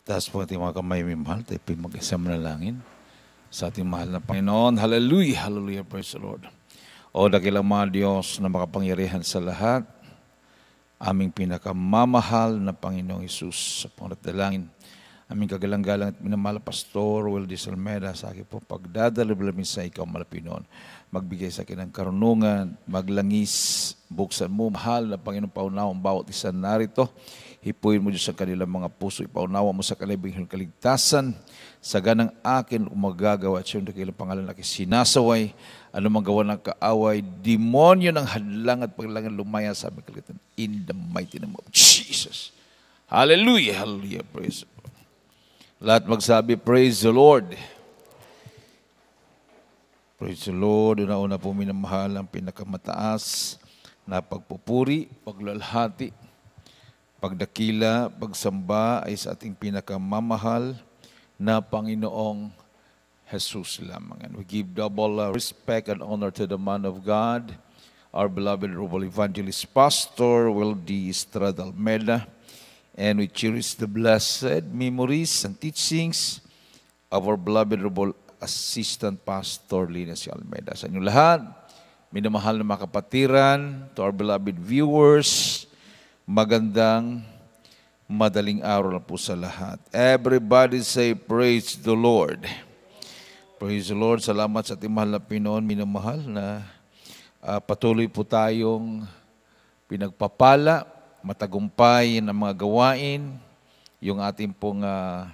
Itaas po ating mga kamay may mahal tayo pinag-isang manalangin sa ating mahal na Panginoon. Hallelujah! Hallelujah! Praise the Lord. O dakilang mga Diyos na makapangyarihan sa lahat, aming pinakamamahal na Panginoong Isus sa langin. Aming kagalang-galang at minamahal Pastor Will Almeda sa akin po pagdadalabalamin sa ikaw malapinon. Magbigay sa akin ng karunungan, maglangis, buksan mo, mahal na Panginoon paunaong bawat isa narito. Hipuin mo Diyos ang kanilang mga puso. Ipaunawa mo sa kalibing kaligtasan. Sa ganang akin, umagagawa at siya kailang pangalan na sinasaway. Ano mang gawa ng kaaway, demonyo ng hadlang at paglangan lumaya sa aming kaligtan. In the mighty name of Jesus. Hallelujah, hallelujah, praise the Lord. Lahat magsabi, praise the Lord. Praise the Lord. Una-una po minamahal ang pinakamataas na pagpupuri, paglalhati, Pagdakila, pagsamba ay sa ating pinakamamahal na Panginoong Jesus lamang. And we give double respect and honor to the man of God, our beloved Rubal Evangelist Pastor Will D. Estrada Almeida. And we cherish the blessed memories and teachings of our beloved Rubal Assistant Pastor Lina C. Almeida. Sa inyong lahat, minamahal na mga kapatiran, to our beloved viewers, Magandang madaling araw po sa lahat. Everybody say praise the Lord. Praise the Lord. Salamat sa ating mahal na Pinoon, minamahal na uh, patuloy po tayong pinagpapala, matagumpay ng mga gawain, yung ating pong uh,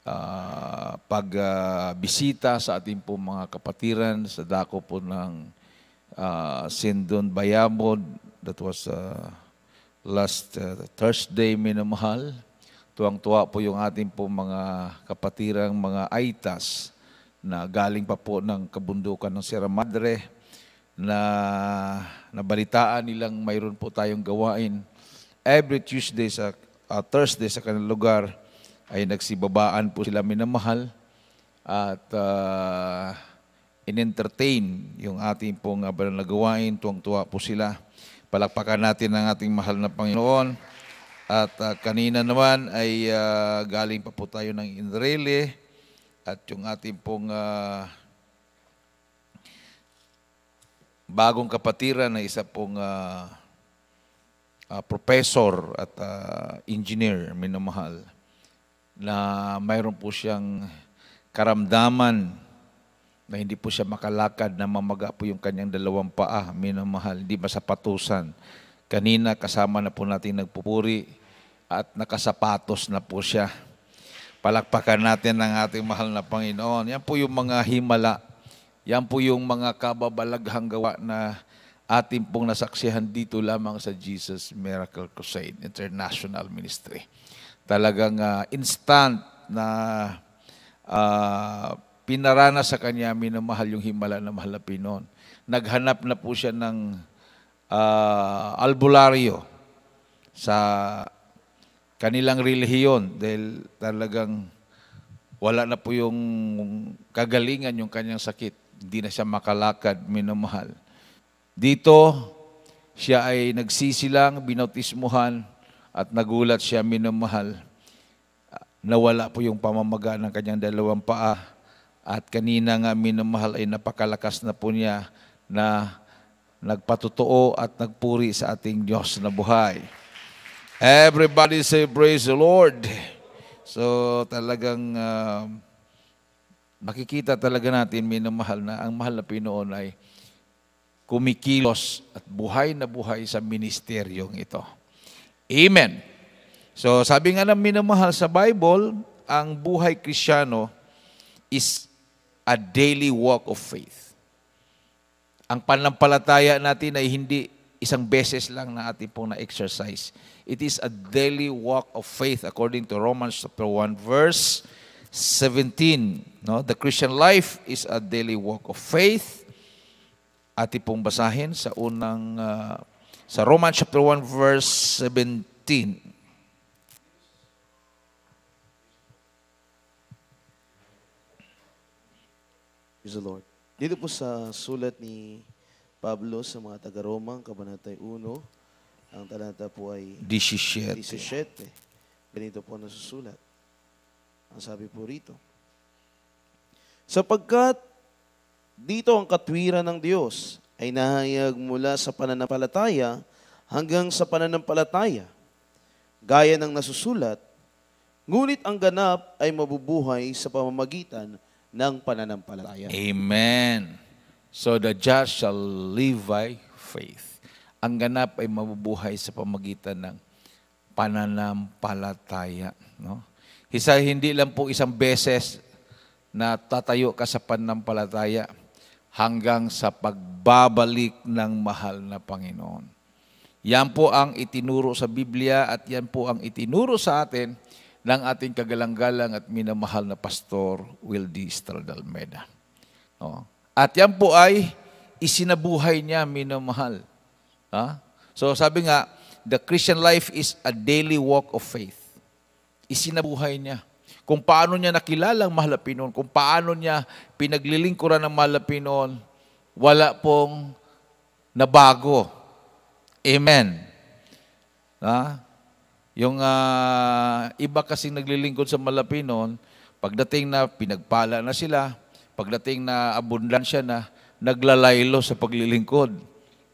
uh, pagbisita uh, sa ating pong mga kapatiran sa dako po ng uh, Sindon Bayamod that was uh, last uh, Thursday, minamahal. Tuwang-tuwa po yung ating po mga kapatirang mga aitas na galing pa po ng kabundukan ng Sierra Madre na nabalitaan nilang mayroon po tayong gawain. Every Tuesday sa uh, Thursday sa kanilang lugar ay nagsibabaan po sila minamahal at uh, in-entertain yung ating pong uh, gawain. Tuwang-tuwa po sila. Palakpakan natin ang ating mahal na Panginoon. At uh, kanina naman ay uh, galing pa po tayo ng Inrele at yung ating pong uh, bagong kapatiran na isa pong uh, uh, professor at uh, engineer, minamahal, na mayroon po siyang karamdaman na hindi po siya makalakad, na mamaga po yung kanyang dalawang paa, minamahal, hindi masapatusan. Kanina kasama na po natin nagpupuri at nakasapatos na po siya. Palakpakan natin ang ating mahal na Panginoon. Yan po yung mga himala. Yan po yung mga kababalaghang gawa na atin pong nasaksihan dito lamang sa Jesus Miracle Crusade International Ministry. Talagang uh, instant na uh, pinarana sa kanya, minamahal yung himala na mahal na Pinon. Naghanap na po siya ng uh, albularyo sa kanilang relihiyon dahil talagang wala na po yung kagalingan yung kanyang sakit. Hindi na siya makalakad, minamahal. Dito, siya ay nagsisilang, binautismuhan, at nagulat siya, minamahal. Ah, nawala po yung pamamaga ng kanyang dalawang paa at kanina nga minamahal ay napakalakas na po niya na nagpatutuo at nagpuri sa ating Diyos na buhay. Everybody say praise the Lord. So talagang uh, makikita talaga natin minamahal na ang mahal na Pinoon ay kumikilos at buhay na buhay sa ministeryong ito. Amen. So sabi nga ng minamahal sa Bible, ang buhay krisyano is a daily walk of faith. Ang panlampalataya natin ay hindi isang beses lang na ating pong na-exercise. It is a daily walk of faith according to Romans chapter 1 verse 17. No? The Christian life is a daily walk of faith. Ating pong basahin sa unang uh, sa Romans chapter 1 verse 17. Praise the Lord. Dito po sa sulat ni Pablo sa mga taga-Roma, Kabanata 1, ang talata po ay 17. 17. Ganito po nasusulat. Ang sabi po rito, Sapagkat dito ang katwiran ng Diyos ay nahayag mula sa pananampalataya hanggang sa pananampalataya, gaya ng nasusulat, ngunit ang ganap ay mabubuhay sa pamamagitan ng pananampalataya. Amen. So the just shall live by faith. Ang ganap ay mabubuhay sa pamagitan ng pananampalataya. No? Isa, hindi lang po isang beses na tatayo ka sa pananampalataya hanggang sa pagbabalik ng mahal na Panginoon. Yan po ang itinuro sa Biblia at yan po ang itinuro sa atin ng ating kagalang-galang at minamahal na pastor, Estrada Stradalmeda. No? At yan po ay isinabuhay niya, minamahal. Ha? So sabi nga, the Christian life is a daily walk of faith. Isinabuhay niya. Kung paano niya nakilala ang mahal na Pinoon, kung paano niya pinaglilingkuran ang mahal na Pinoon, wala pong nabago. Amen. Ha? Yung uh, iba kasi naglilingkod sa Malapinon, pagdating na pinagpala na sila, pagdating na abundansya na, naglalaylo sa paglilingkod.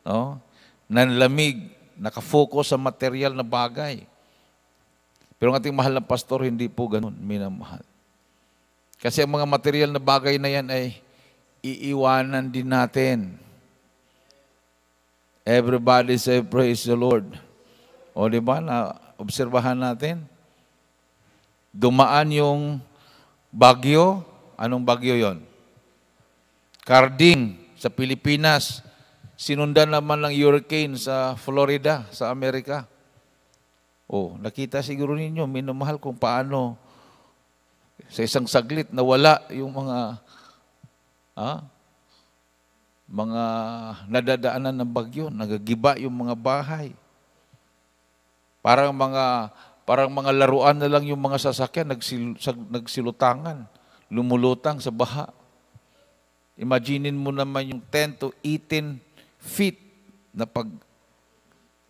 No? Nanlamig, nakafocus sa material na bagay. Pero ang ating mahal na pastor, hindi po ganun minamahal. Kasi ang mga material na bagay na yan ay iiwanan din natin. Everybody say, praise the Lord. O di ba na obserbahan natin. Dumaan yung bagyo. Anong bagyo yon? Carding sa Pilipinas. Sinundan naman ng hurricane sa Florida, sa Amerika. Oh, nakita siguro ninyo, minamahal kung paano sa isang saglit nawala yung mga ha? mga nadadaanan ng bagyo, nagagiba yung mga bahay. Parang mga parang mga laruan na lang yung mga sasakyan nagsil, nagsilutangan, lumulutang sa baha. Imaginin mo naman yung 10 to 18 feet na pag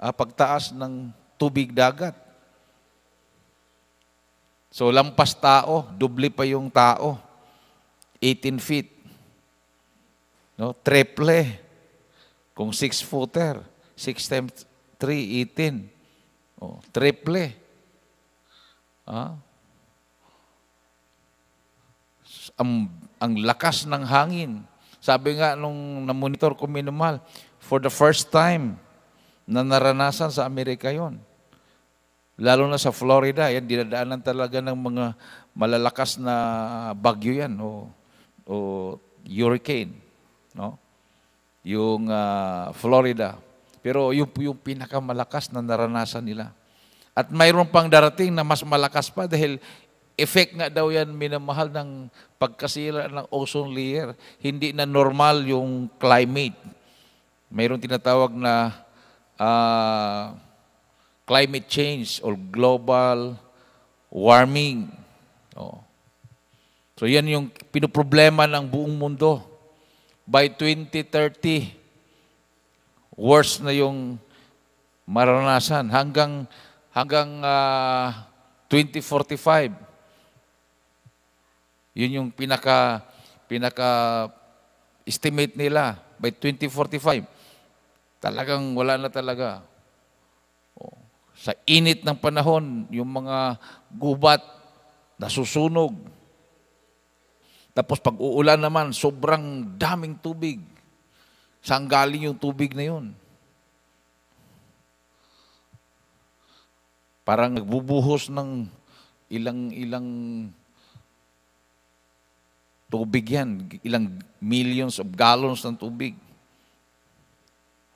ah, pagtaas ng tubig dagat. So lampas tao, dubli pa yung tao. 18 feet. No, triple. Kung 6 footer, 6 times 3, 18. Oh, triple. Ah? Ang, ang lakas ng hangin. Sabi nga nung na-monitor ko minimal, for the first time na naranasan sa Amerika yon. Lalo na sa Florida, yan dinadaanan talaga ng mga malalakas na bagyo yan o, o hurricane. No? Yung uh, Florida, pero yun po yung pinakamalakas na naranasan nila. At mayroon pang darating na mas malakas pa dahil effect nga daw yan minamahal ng pagkasira ng ozone layer. Hindi na normal yung climate. Mayroon tinatawag na uh, climate change or global warming. Oh. So yan yung pinoproblema ng buong mundo. By 2030, worst na yung maranasan hanggang hanggang uh, ah, 2045. Yun yung pinaka pinaka estimate nila by 2045. Talagang wala na talaga. oh, sa init ng panahon, yung mga gubat nasusunog. Tapos pag uulan naman, sobrang daming tubig. Saan galing yung tubig na yun? Parang nagbubuhos ng ilang-ilang tubig yan. Ilang millions of gallons ng tubig.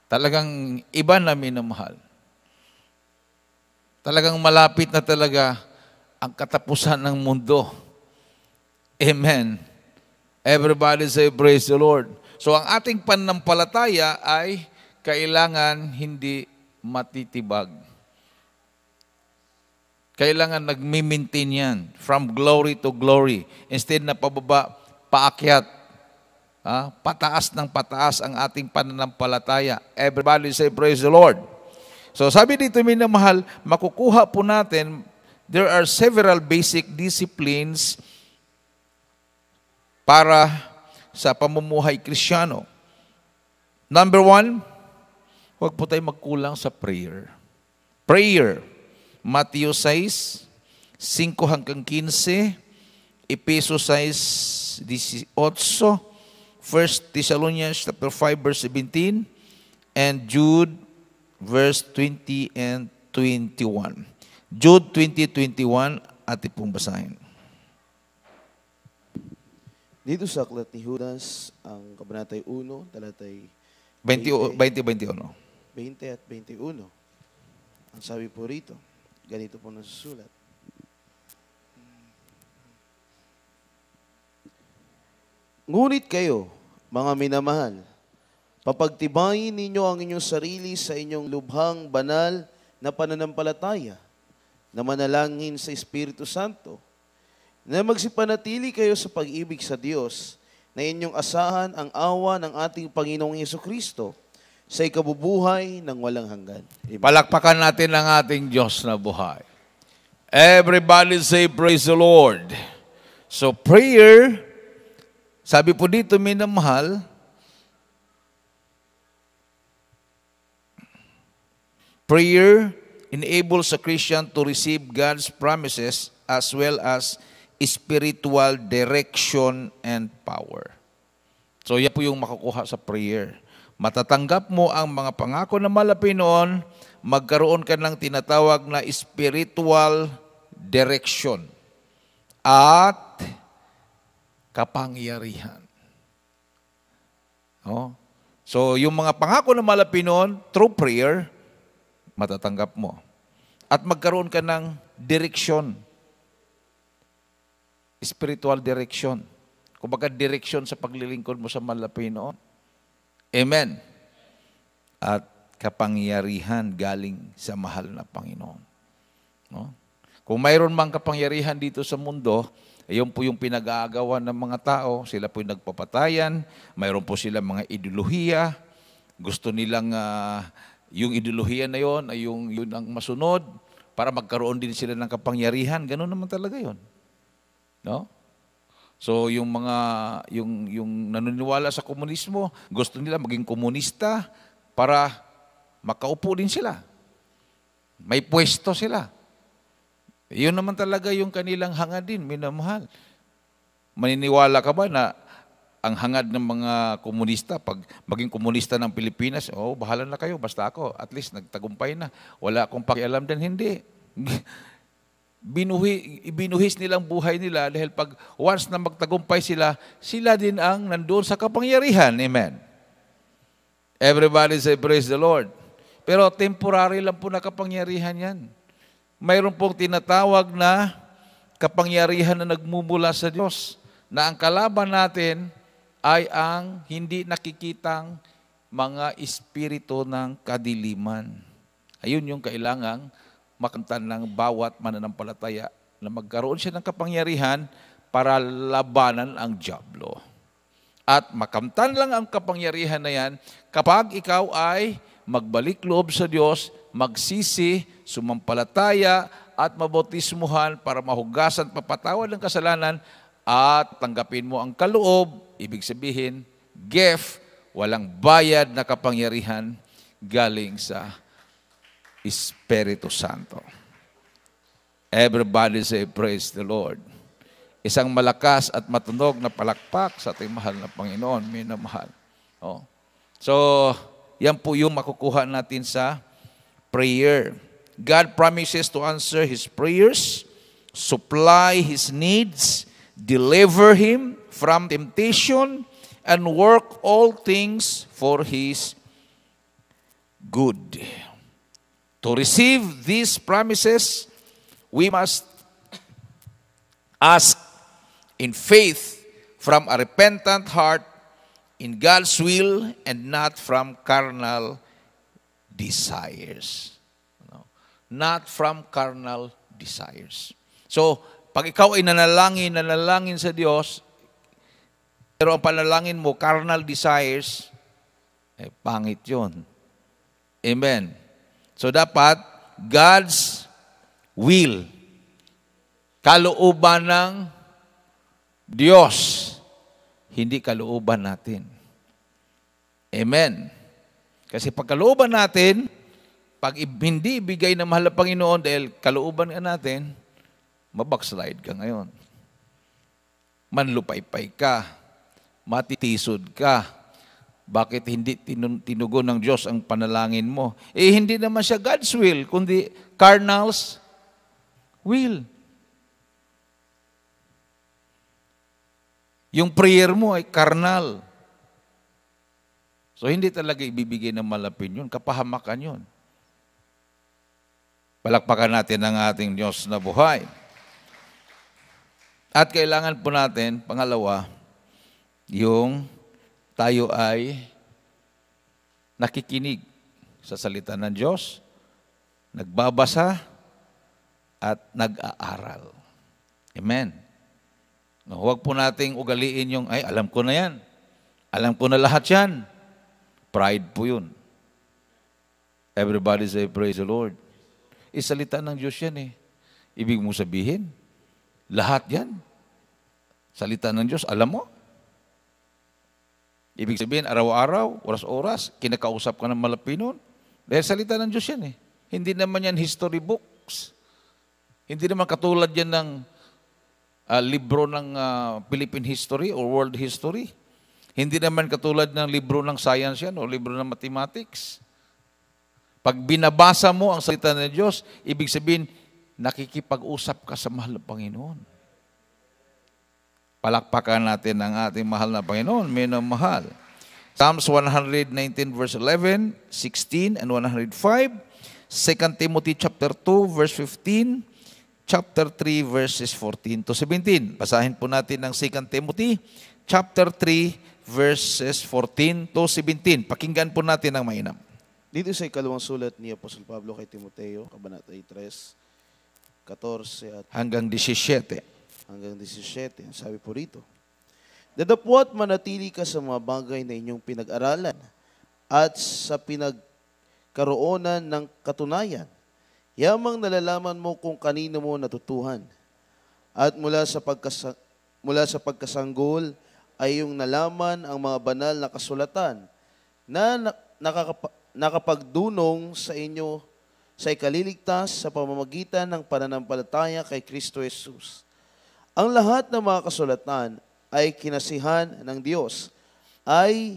Talagang iba na minamahal. Talagang malapit na talaga ang katapusan ng mundo. Amen. Everybody say, praise the Lord. So ang ating panampalataya ay kailangan hindi matitibag. Kailangan nagmimintin yan from glory to glory. Instead na pababa, paakyat. Ha? Pataas ng pataas ang ating pananampalataya. Everybody say, praise the Lord. So sabi dito, minamahal, makukuha po natin, there are several basic disciplines para sa pamumuhay krisyano. Number one, huwag po tayo magkulang sa prayer. Prayer, Matthew 6, 5 hanggang 15, Epeso 6, 18, 1 Thessalonians chapter 5 verse 17 and Jude verse 20 and 21. Jude 20, 21, atin pong basahin. Dito sa aklat ni Judas, ang kabanatay 1, talatay 20, 20, 21. 20 at 21. Ang sabi po rito, ganito po nasusulat. Ngunit kayo, mga minamahal, papagtibayin ninyo ang inyong sarili sa inyong lubhang banal na pananampalataya na manalangin sa Espiritu Santo – na magsipanatili kayo sa pag-ibig sa Diyos, na inyong asahan ang awa ng ating Panginoong Yeso Kristo sa ikabubuhay ng walang hanggan. Amen. Palakpakan natin ang ating Diyos na buhay. Everybody say, Praise the Lord. So prayer, sabi po dito, minamahal, prayer enables a Christian to receive God's promises as well as spiritual direction and power. So yan po yung makukuha sa prayer. Matatanggap mo ang mga pangako na malapit noon, magkaroon ka ng tinatawag na spiritual direction at kapangyarihan. No? So yung mga pangako na malapit noon, through prayer, matatanggap mo. At magkaroon ka ng direction spiritual direction. Kumbaga direction sa paglilingkod mo sa malapinoon. Amen. At kapangyarihan galing sa mahal na Panginoon. No? Kung mayroon mang kapangyarihan dito sa mundo, ayun po yung pinag-aagawan ng mga tao. Sila po yung nagpapatayan, mayroon po sila mga ideolohiya. Gusto nilang uh, yung ideolohiya na yon ay yung, yun ang masunod para magkaroon din sila ng kapangyarihan. Ganun naman talaga yon. No? So yung mga yung yung naniniwala sa komunismo, gusto nila maging komunista para makaupo din sila. May pwesto sila. Yun naman talaga yung kanilang hangad din, minamahal. Maniniwala ka ba na ang hangad ng mga komunista, pag maging komunista ng Pilipinas, oh, bahala na kayo, basta ako, at least nagtagumpay na. Wala akong pakialam din, hindi. binuhi, binuhis nilang buhay nila dahil pag once na magtagumpay sila, sila din ang nandoon sa kapangyarihan. Amen. Everybody say, praise the Lord. Pero temporary lang po na kapangyarihan yan. Mayroon pong tinatawag na kapangyarihan na nagmumula sa Diyos na ang kalaban natin ay ang hindi nakikitang mga espiritu ng kadiliman. Ayun yung kailangang makamtan ng bawat mananampalataya na magkaroon siya ng kapangyarihan para labanan ang Diablo. At makamtan lang ang kapangyarihan na yan kapag ikaw ay magbalik loob sa Diyos, magsisi, sumampalataya, at mabautismuhan para mahugasan, papatawad ng kasalanan at tanggapin mo ang kaloob, ibig sabihin, gift, walang bayad na kapangyarihan galing sa Espiritu Santo. Everybody say, Praise the Lord. Isang malakas at matunog na palakpak sa ating mahal na Panginoon, minamahal. Oh. So, yan po yung makukuha natin sa prayer. God promises to answer His prayers, supply His needs, deliver Him from temptation, and work all things for His good. To receive these promises, we must ask in faith from a repentant heart in God's will and not from carnal desires. No? Not from carnal desires. So, pag ikaw ay nanalangin, nanalangin sa Diyos, pero ang panalangin mo, carnal desires, eh, pangit yun. Amen. So dapat, God's will. Kalooban ng Diyos. Hindi kalooban natin. Amen. Kasi pag kalooban natin, pag hindi bigay ng mahal na Panginoon dahil kalooban ka natin, mabackslide ka ngayon. Manlupaypay ka, matitisod ka, bakit hindi tinugon ng Diyos ang panalangin mo? Eh, hindi naman siya God's will, kundi carnal's will. Yung prayer mo ay carnal. So, hindi talaga ibibigay ng malapin yun. Kapahamakan yun. Palakpakan natin ang ating Diyos na buhay. At kailangan po natin, pangalawa, yung tayo ay nakikinig sa salita ng Diyos, nagbabasa, at nag-aaral. Amen. No, huwag po nating ugaliin yung, ay, alam ko na yan. Alam ko na lahat yan. Pride po yun. Everybody say, praise the Lord. E, salita ng Diyos yan eh. Ibig mo sabihin, lahat yan. Salita ng Diyos, alam mo? Ibig sabihin, araw-araw, oras-oras, kinakausap ka ng malapinon. Dahil salita ng Diyos yan eh. Hindi naman yan history books. Hindi naman katulad yan ng uh, libro ng uh, Philippine history or world history. Hindi naman katulad ng libro ng science yan o libro ng mathematics. Pag binabasa mo ang salita ng Diyos, ibig sabihin, nakikipag-usap ka sa mahal na Panginoon. Palakpakan natin ang ating mahal na Panginoon, minamahal. Psalms 119 verse 11, 16 and 105, 2 Timothy chapter 2 verse 15, chapter 3 verses 14 to 17. Basahin po natin ang 2 Timothy chapter 3 verses 14 to 17. Pakinggan po natin ang mainam. Dito sa ikalawang sulat ni Apostol Pablo kay Timoteo, Kabanata 3, 14 at hanggang 17 hanggang 17. Sabi po rito, at manatili ka sa mga bagay na inyong pinag-aralan at sa pinagkaroonan ng katunayan. Yamang nalalaman mo kung kanino mo natutuhan. At mula sa, pagkasa- mula sa pagkasanggol ay yung nalaman ang mga banal na kasulatan na nakakap- nakapagdunong sa inyo sa ikaliligtas sa pamamagitan ng pananampalataya kay Kristo Jesus ang lahat ng mga kasulatan ay kinasihan ng Diyos, ay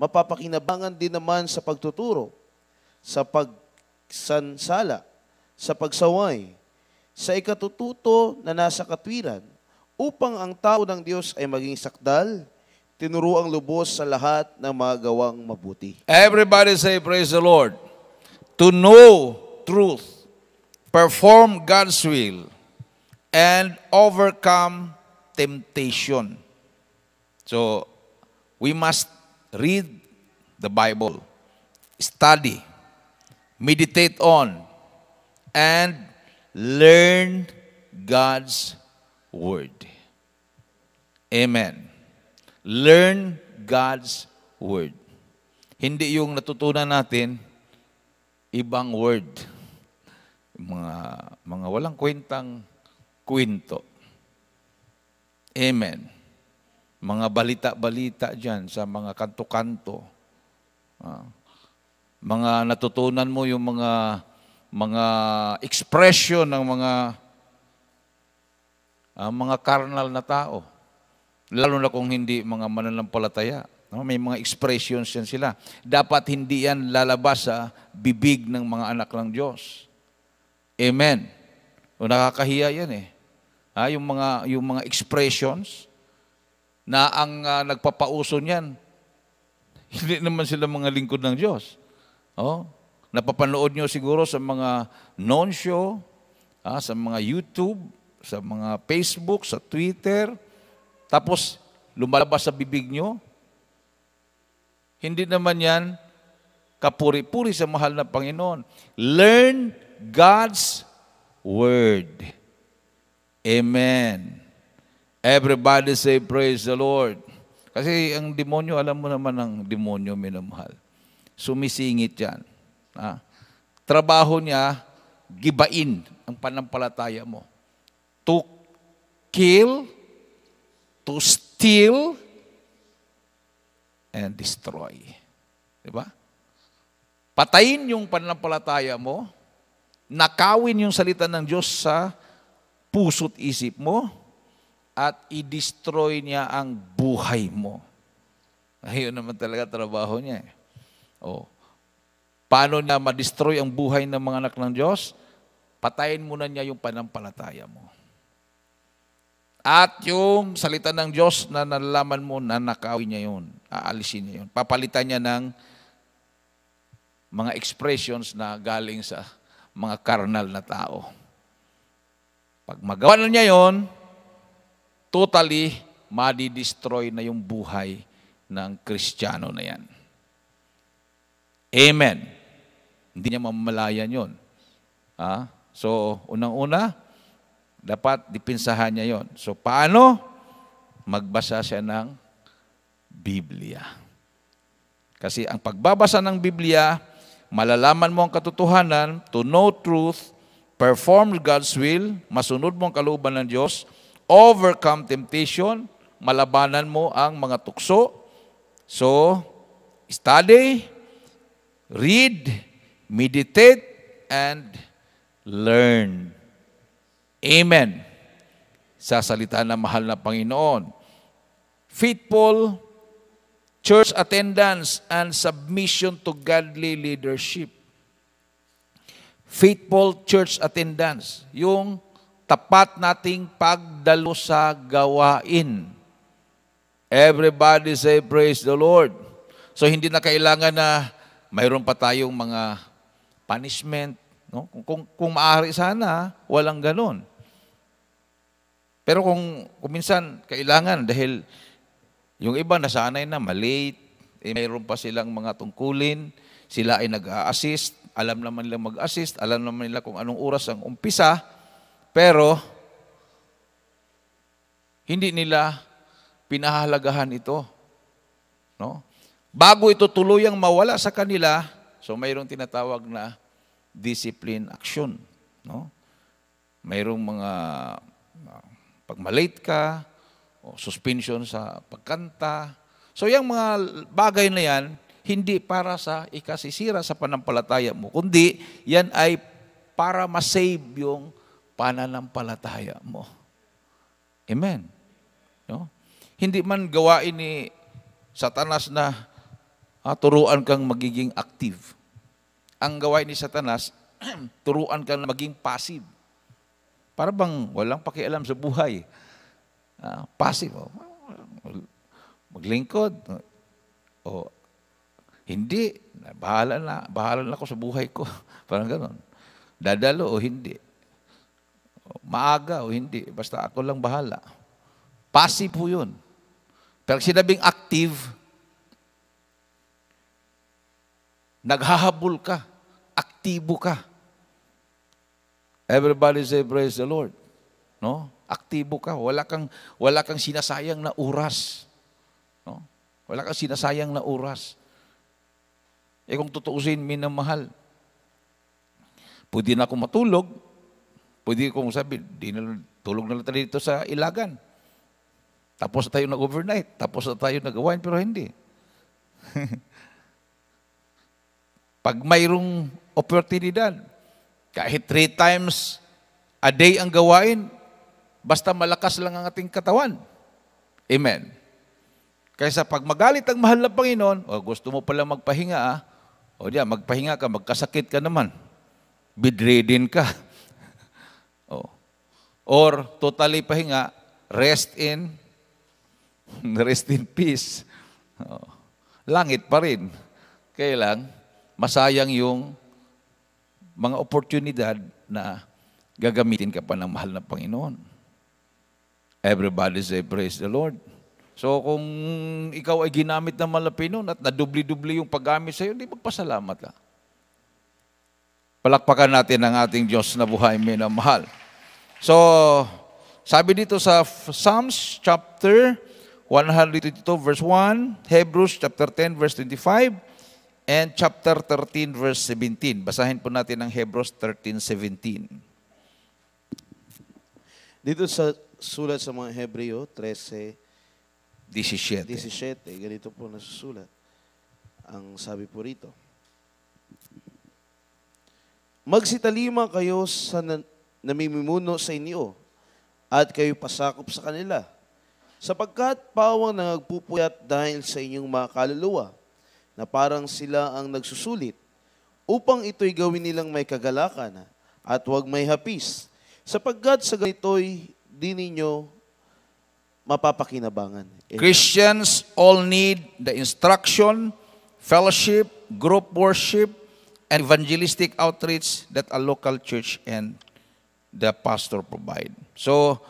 mapapakinabangan din naman sa pagtuturo, sa pagsansala, sa pagsaway, sa ikatututo na nasa katwiran, upang ang tao ng Diyos ay maging sakdal, tinuro ang lubos sa lahat ng mga gawang mabuti. Everybody say, praise the Lord. To know truth, perform God's will, and overcome temptation. So, we must read the Bible, study, meditate on, and learn God's Word. Amen. Learn God's Word. Hindi yung natutunan natin, ibang word. Mga, mga walang kwentang kwento. Amen. Mga balita-balita dyan sa mga kanto-kanto. Ah, mga natutunan mo yung mga mga expression ng mga uh, mga carnal na tao. Lalo na kung hindi mga mananampalataya. No? May mga expressions yan sila. Dapat hindi yan lalabas sa bibig ng mga anak ng Diyos. Amen. O nakakahiya yan eh ha, yung mga yung mga expressions na ang uh, nagpapauso niyan hindi naman sila mga lingkod ng Diyos. Oh, napapanood niyo siguro sa mga non-show, ah, sa mga YouTube, sa mga Facebook, sa Twitter, tapos lumalabas sa bibig niyo. Hindi naman yan kapuri-puri sa mahal na Panginoon. Learn God's Word. Amen. Everybody say praise the Lord. Kasi ang demonyo, alam mo naman ang demonyo, minamahal. Sumisingit yan. Ha? Trabaho niya, gibain ang panampalataya mo. To kill, to steal, and destroy. Diba? Patayin yung panampalataya mo, nakawin yung salita ng Diyos sa puso't isip mo at i-destroy niya ang buhay mo. Ayun naman talaga trabaho niya. Eh. Oh. Paano niya ma-destroy ang buhay ng mga anak ng Diyos? Patayin muna niya yung panampalataya mo. At yung salita ng Diyos na nalaman mo na niya yun, aalisin niya yun. Papalitan niya ng mga expressions na galing sa mga karnal na tao. Pag magawa na niya yon, totally madi-destroy na yung buhay ng Kristiyano na yan. Amen. Hindi niya mamalayan yon. Ah? So, unang-una, dapat dipinsahan niya yon. So, paano? Magbasa siya ng Biblia. Kasi ang pagbabasa ng Biblia, malalaman mo ang katotohanan to know truth perform God's will, masunod mo ang kalooban ng Diyos, overcome temptation, malabanan mo ang mga tukso. So, study, read, meditate, and learn. Amen. Sa salita ng mahal na Panginoon. Faithful church attendance and submission to godly leadership faithful church attendance, yung tapat nating pagdalo sa gawain. Everybody say praise the Lord. So hindi na kailangan na mayroon pa tayong mga punishment, no? Kung kung, kung maaari sana walang ganon. Pero kung, kung minsan kailangan dahil yung iba nasanay na malate, eh, mayroon pa silang mga tungkulin, sila ay nag-a-assist, alam naman nila mag-assist, alam naman nila kung anong oras ang umpisa, pero hindi nila pinahalagahan ito. No? Bago ito tuluyang mawala sa kanila, so mayroong tinatawag na discipline action. No? Mayroong mga pag malate ka, o suspension sa pagkanta. So yung mga bagay na yan, hindi para sa ikasisira sa panampalataya mo, kundi yan ay para masave yung pananampalataya mo. Amen. No? Hindi man gawain ni Satanas na ah, turuan kang magiging active. Ang gawain ni Satanas, turuan kang maging passive. Para bang walang pakialam sa buhay. Ah, passive. Oh. Maglingkod. O, oh, hindi, bahala na, bahala na ako sa buhay ko. Parang gano'n. Dadalo o hindi. Maaga o hindi. Basta ako lang bahala. Passive po yun. Pero sinabing active, naghahabol ka, aktibo ka. Everybody say, praise the Lord. No? Aktibo ka. Wala kang, wala kang sinasayang na oras. No? Wala kang sinasayang na oras. Eh kung tutuusin, minamahal. Pwede na akong matulog. Pwede kong sabi, di na, tulog na lang tayo dito sa ilagan. Tapos na tayo nag-overnight. Tapos na tayo nag-wine, pero hindi. Pag mayroong oportunidad, kahit three times a day ang gawain, basta malakas lang ang ating katawan. Amen. Kaysa pag magalit ang mahal na Panginoon, o gusto mo pala magpahinga ah, o diyan, ah, magpahinga ka, magkasakit ka naman. Bedridden ka. o. Or totally pahinga, rest in, rest in peace. O. Langit pa rin. Kaya masayang yung mga oportunidad na gagamitin ka pa ng mahal na Panginoon. Everybody say, praise the Lord. So kung ikaw ay ginamit ng malapinon at nadubli-dubli yung paggamit sa iyo, hindi magpasalamat ka. Palakpakan natin ang ating Diyos na buhay na mahal. So, sabi dito sa Psalms chapter 122 verse 1, Hebrews chapter 10 verse 25, and chapter 13 verse 17. Basahin po natin ang Hebrews 13:17. Dito sa sulat sa mga Hebreo 13 17. 17, ganito po nasusulat. Ang sabi po rito, Magsitalima kayo sa namimimuno sa inyo at kayo pasakop sa kanila sapagkat pawang nagpupuyat dahil sa inyong mga kaluluwa na parang sila ang nagsusulit upang ito'y gawin nilang may kagalakan at huwag may hapis sapagkat sa ganito'y di ninyo mapapakinabangan. Amen. Christians all need the instruction, fellowship, group worship, and evangelistic outreach that a local church and the pastor provide. So,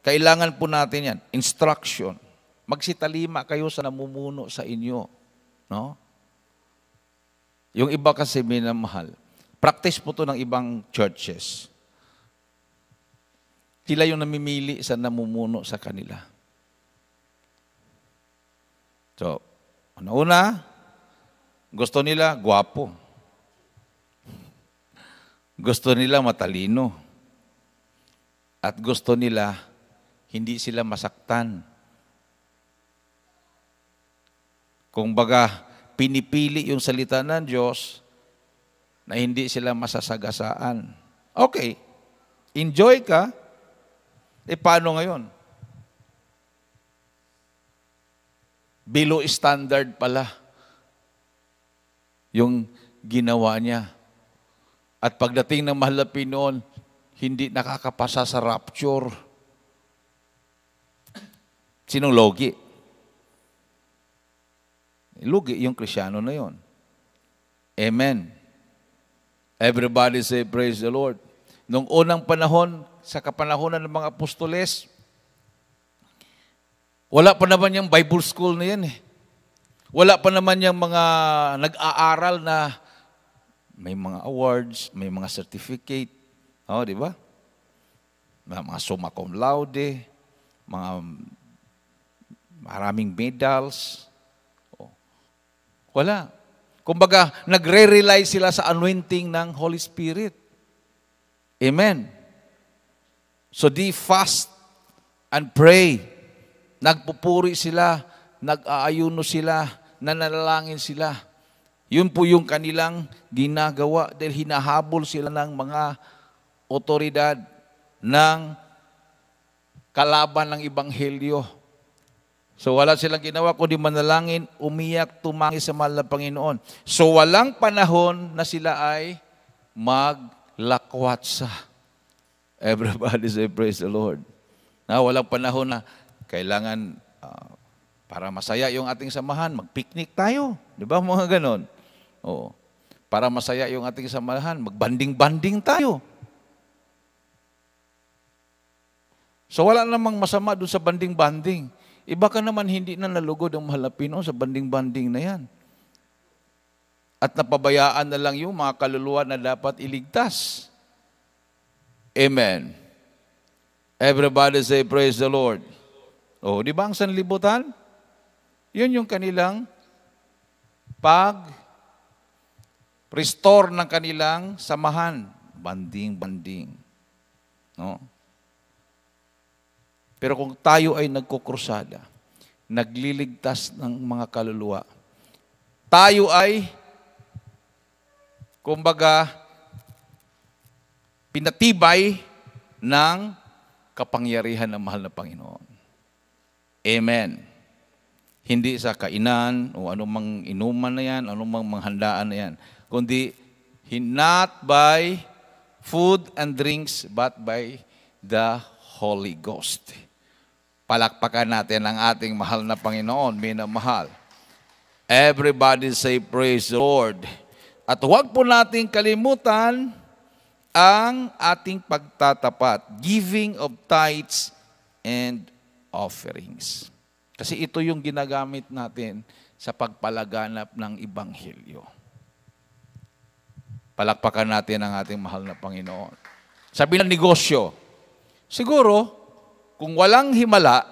kailangan po natin yan. Instruction. Magsitalima kayo sa namumuno sa inyo. No? Yung iba kasi minamahal. Practice po to ng ibang churches. Sila yung namimili sa namumuno sa kanila. So, ano una gusto nila guwapo. Gusto nila matalino. At gusto nila hindi sila masaktan. Kung baga, pinipili yung salita ng Diyos na hindi sila masasagasaan. Okay, enjoy ka, E paano ngayon? Below standard pala yung ginawa niya. At pagdating ng mahal na Pinoon, hindi nakakapasa sa rapture. Sinong logi? Lugi yung krisyano na yon. Amen. Everybody say, praise the Lord. Nung unang panahon, sa kapanahonan ng mga apostoles, wala pa naman yung Bible school na yan eh. Wala pa naman yung mga nag-aaral na may mga awards, may mga certificate. O, oh, di ba? Mga summa cum laude, mga maraming medals. Oh. Wala. Kumbaga, nagre-rely sila sa anointing ng Holy Spirit. Amen. So they fast and pray. Nagpupuri sila, nag-aayuno sila, nananalangin sila. Yun po yung kanilang ginagawa dahil hinahabol sila ng mga otoridad ng kalaban ng Ibanghelyo. So wala silang ginawa kundi manalangin, umiyak, tumangi sa mahal na Panginoon. So walang panahon na sila ay maglakwatsa. Everybody say, praise the Lord. Na walang panahon na kailangan uh, para masaya yung ating samahan, mag-picnic tayo. Di ba mga ganon? Oo. Para masaya yung ating samahan, magbanding-banding tayo. So wala namang masama doon sa banding-banding. Iba ka naman hindi na nalugod ang mahal na sa banding-banding na yan. At napabayaan na lang yung mga kaluluwa na dapat iligtas. Amen. Everybody say, praise the Lord. O, oh, di ba ang sanlibutan? Yun yung kanilang pag restore ng kanilang samahan. Banding-banding. No? Pero kung tayo ay nagkukrusada, nagliligtas ng mga kaluluwa, tayo ay, kumbaga, pinatibay ng kapangyarihan ng mahal na Panginoon. Amen. Hindi sa kainan o anumang inuman na yan, anumang manghandaan na yan, kundi not by food and drinks, but by the Holy Ghost. Palakpakan natin ang ating mahal na Panginoon, minamahal. Everybody say praise the Lord. At huwag po nating kalimutan, ang ating pagtatapat, giving of tithes and offerings. Kasi ito yung ginagamit natin sa pagpalaganap ng Ibanghilyo. Palakpakan natin ang ating mahal na Panginoon. Sabi ng negosyo, siguro, kung walang himala,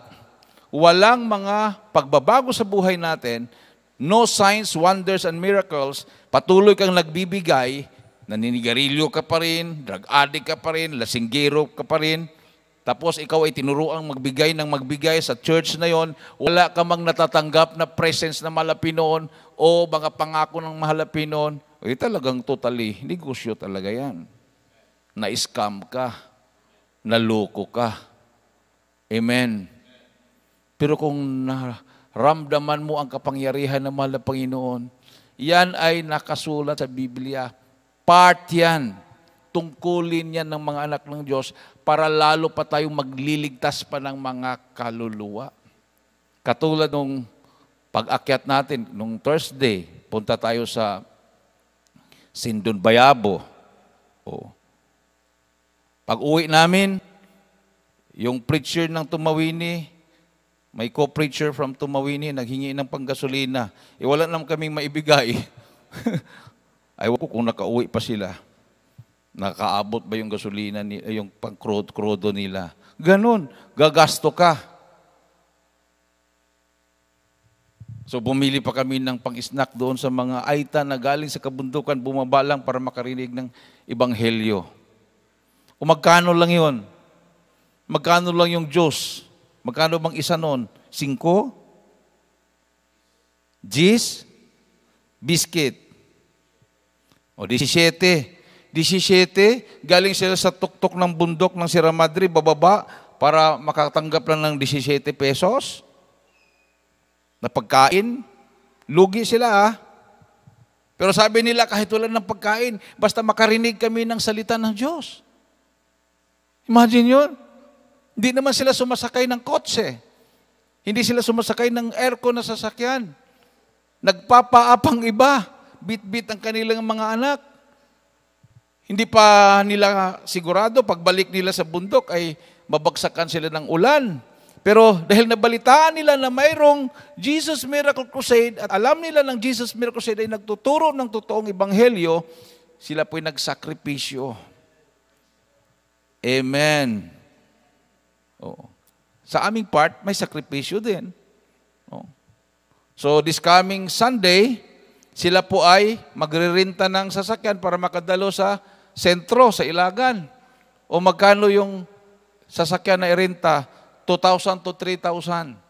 walang mga pagbabago sa buhay natin, no signs, wonders, and miracles, patuloy kang nagbibigay, naninigarilyo ka pa rin, drug addict ka pa rin, lasinggero ka pa rin, tapos ikaw ay tinuruang magbigay ng magbigay sa church na yon, wala ka mang natatanggap na presence na malapin o mga pangako ng mahalapin noon, eh, talagang totally, negosyo talaga yan. Na-scam ka, naloko ka. Amen. Pero kung naramdaman mo ang kapangyarihan ng mahal na Panginoon, yan ay nakasulat sa Biblia Part yan. Tungkulin yan ng mga anak ng Diyos para lalo pa tayong magliligtas pa ng mga kaluluwa. Katulad nung pag-akyat natin, nung Thursday, punta tayo sa Sindon Bayabo. O. Pag-uwi namin, yung preacher ng Tumawini, may co-preacher from Tumawini, naghingi ng panggasolina. E wala naman kaming maibigay. Ayaw ko kung nakauwi pa sila. Nakaabot ba yung gasolina, ni, eh, yung pang crudo nila? Ganon, gagasto ka. So bumili pa kami ng pang-snack doon sa mga aita na galing sa kabundukan, bumaba lang para makarinig ng ibanghelyo. O magkano lang yon? Magkano lang yung Diyos? Magkano bang isa noon? Singko? Jis? Biscuit? O 17. 17, galing sila sa tuktok ng bundok ng Sierra Madre, bababa, para makatanggap lang ng 17 pesos na pagkain. Lugi sila ah. Pero sabi nila kahit wala ng pagkain, basta makarinig kami ng salita ng Diyos. Imagine yun. Hindi naman sila sumasakay ng kotse. Hindi sila sumasakay ng aircon na sasakyan. Nagpapaapang iba bitbit ang kanilang mga anak. Hindi pa nila sigurado pagbalik nila sa bundok ay mabagsakan sila ng ulan. Pero dahil nabalitaan nila na mayroong Jesus Miracle Crusade at alam nila ng Jesus Miracle Crusade ay nagtuturo ng totoong ebanghelyo, sila po'y nagsakripisyo. Amen. Oo. Sa aming part, may sakripisyo din. Oo. So this coming Sunday, sila po ay magririnta ng sasakyan para makadalo sa sentro, sa ilagan. O magkano yung sasakyan na irinta? 2,000 to 3,000.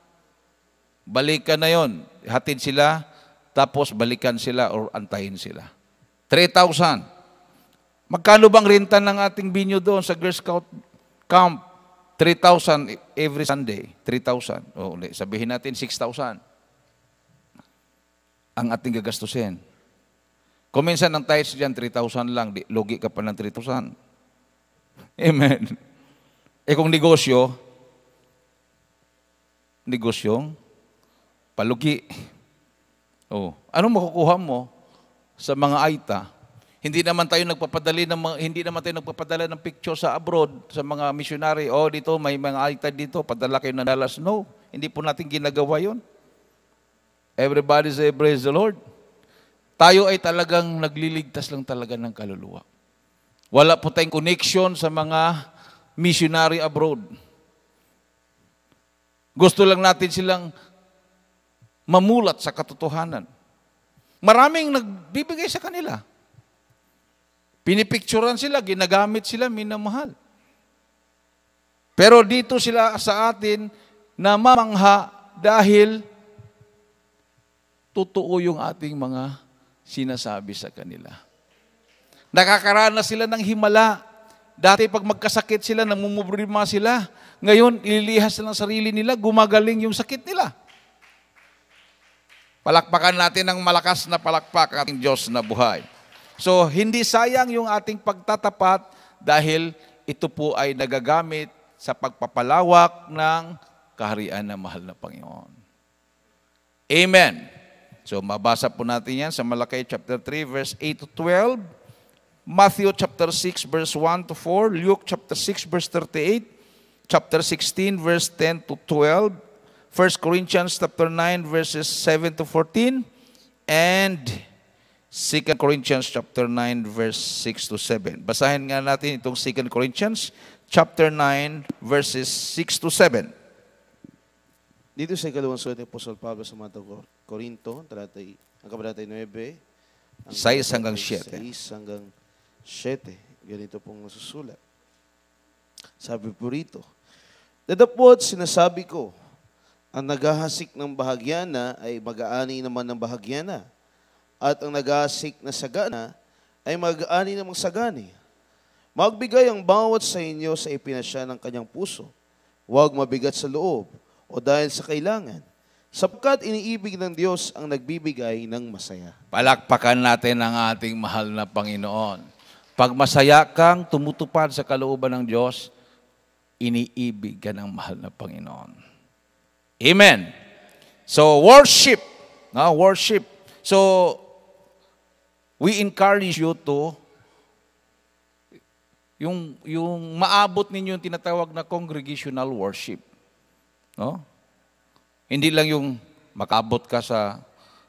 Balikan na yon. Hatid sila, tapos balikan sila or antayin sila. 3,000. Magkano bang renta ng ating binyo doon sa Girl Scout camp? 3,000 every Sunday. 3,000. O, sabihin natin 6,000 ang ating gagastusin. Kung minsan ang tithes dyan, 3,000 lang, di, lugi ka pa ng 3,000. Amen. E kung negosyo, negosyong palugi. Oh, ano makukuha mo sa mga aita? Hindi naman tayo nagpapadali ng mga, hindi naman tayo nagpapadala ng picture sa abroad sa mga missionary. Oh, dito may mga aita dito, padala kayo ng dalas. No, hindi po natin ginagawa 'yon. Everybody say, praise the Lord. Tayo ay talagang nagliligtas lang talaga ng kaluluwa. Wala po tayong connection sa mga missionary abroad. Gusto lang natin silang mamulat sa katotohanan. Maraming nagbibigay sa kanila. Pinipicturan sila, ginagamit sila, minamahal. Pero dito sila sa atin na mamangha dahil totoo yung ating mga sinasabi sa kanila. Nakakaranas sila ng himala. Dati pag magkasakit sila, namumurima sila. Ngayon, ililihas ng sarili nila, gumagaling yung sakit nila. Palakpakan natin ng malakas na palakpak ang ating Diyos na buhay. So, hindi sayang yung ating pagtatapat dahil ito po ay nagagamit sa pagpapalawak ng kaharian ng mahal na Panginoon. Amen. So mabasa po natin yan sa Malakay chapter 3 verse 8 to 12, Matthew chapter 6 verse 1 to 4, Luke chapter 6 verse 38, chapter 16 verse 10 to 12, 1 Corinthians chapter 9 verses 7 to 14, and 2 Corinthians chapter 9 verse 6 to 7. Basahin nga natin itong 2 Corinthians chapter 9 verses 6 to 7. Dito sa ikalawang sulat ni Apostol Pablo sa mga Korinto, talatay, ang kabalatay 9, ang 6 hanggang 7. 6 hanggang 7. Ganito pong nasusulat. Sabi po rito, Dadapot sinasabi ko, ang naghahasik ng bahagyana ay mag-aani naman ng bahagyana. At ang naghahasik na sagana ay mag-aani namang sagani. Magbigay ang bawat sa inyo sa ipinasya ng kanyang puso. Huwag mabigat sa loob o dahil sa kailangan, sapkat iniibig ng Diyos ang nagbibigay ng masaya. Palakpakan natin ang ating mahal na Panginoon. Pag masaya kang tumutupad sa kalooban ng Diyos, iniibig ka ng mahal na Panginoon. Amen. So, worship. No, worship. So, we encourage you to yung, yung maabot ninyo yung tinatawag na congregational worship. No? Hindi lang yung makabot ka sa,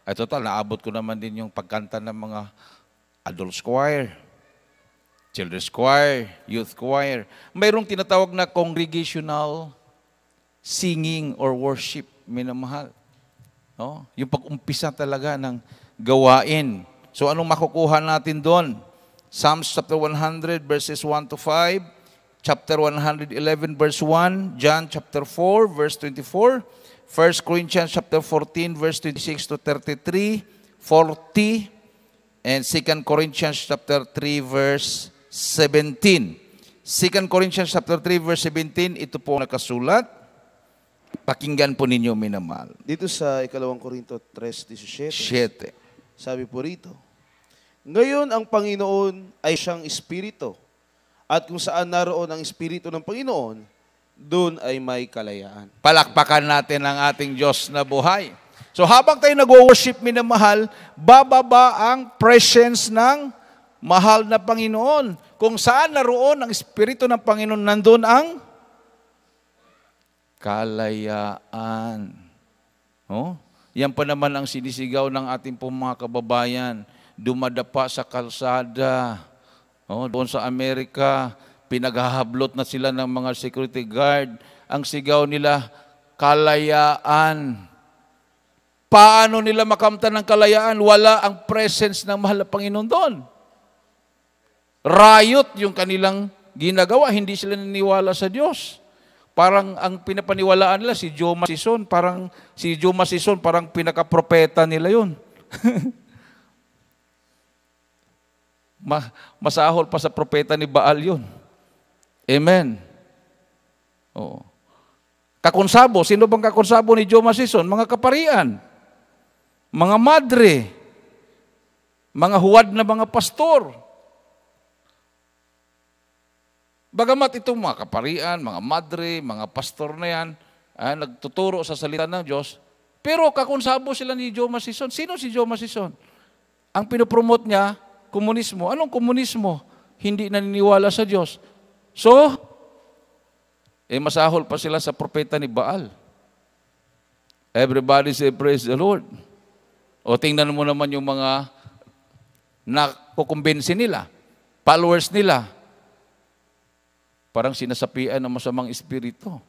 ay total, naabot ko naman din yung pagkanta ng mga adult choir, children's choir, youth choir. Mayroong tinatawag na congregational singing or worship, minamahal. No? Yung pag-umpisa talaga ng gawain. So anong makukuha natin doon? Psalms chapter 100 verses 1 to 5 chapter 111 verse 1, John chapter 4 verse 24, 1 Corinthians chapter 14 verse 26 to 33, 40, and 2 Corinthians chapter 3 verse 17. 2 Corinthians chapter 3 verse 17, ito po nakasulat. Pakinggan po ninyo minamal. Dito sa ikalawang Korinto 3:17. Siete. Sabi po rito, Ngayon ang Panginoon ay siyang espiritu at kung saan naroon ang Espiritu ng Panginoon, doon ay may kalayaan. Palakpakan natin ang ating Diyos na buhay. So habang tayo nag-worship, minamahal, bababa ang presence ng mahal na Panginoon. Kung saan naroon ang Espiritu ng Panginoon, nandun ang kalayaan. Oh? Yan pa naman ang sinisigaw ng ating pong mga kababayan. Dumadapa sa kalsada Oh, doon sa Amerika, pinaghahablot na sila ng mga security guard. Ang sigaw nila, kalayaan. Paano nila makamtan ng kalayaan? Wala ang presence ng mahal na Panginoon doon. Riot yung kanilang ginagawa. Hindi sila naniwala sa Diyos. Parang ang pinapaniwalaan nila si Joma Sison, parang si Joma Sison, parang pinakapropeta nila yun. Ma- masahol pa sa propeta ni Baal yun. Amen. Oo. Kakonsabo, sino bang kakonsabo ni Joma Sison? Mga kaparian, mga madre, mga huwad na mga pastor. Bagamat itong mga kaparian, mga madre, mga pastor na yan, ay, ah, nagtuturo sa salita ng Diyos, pero kakonsabo sila ni Joma Sison. Sino si Joma Sison? Ang pinopromote niya, komunismo. Anong komunismo? Hindi naniniwala sa Diyos. So, eh masahol pa sila sa propeta ni Baal. Everybody say, praise the Lord. O tingnan mo naman yung mga nakukumbinsi nila, followers nila. Parang sinasapian ng masamang espiritu.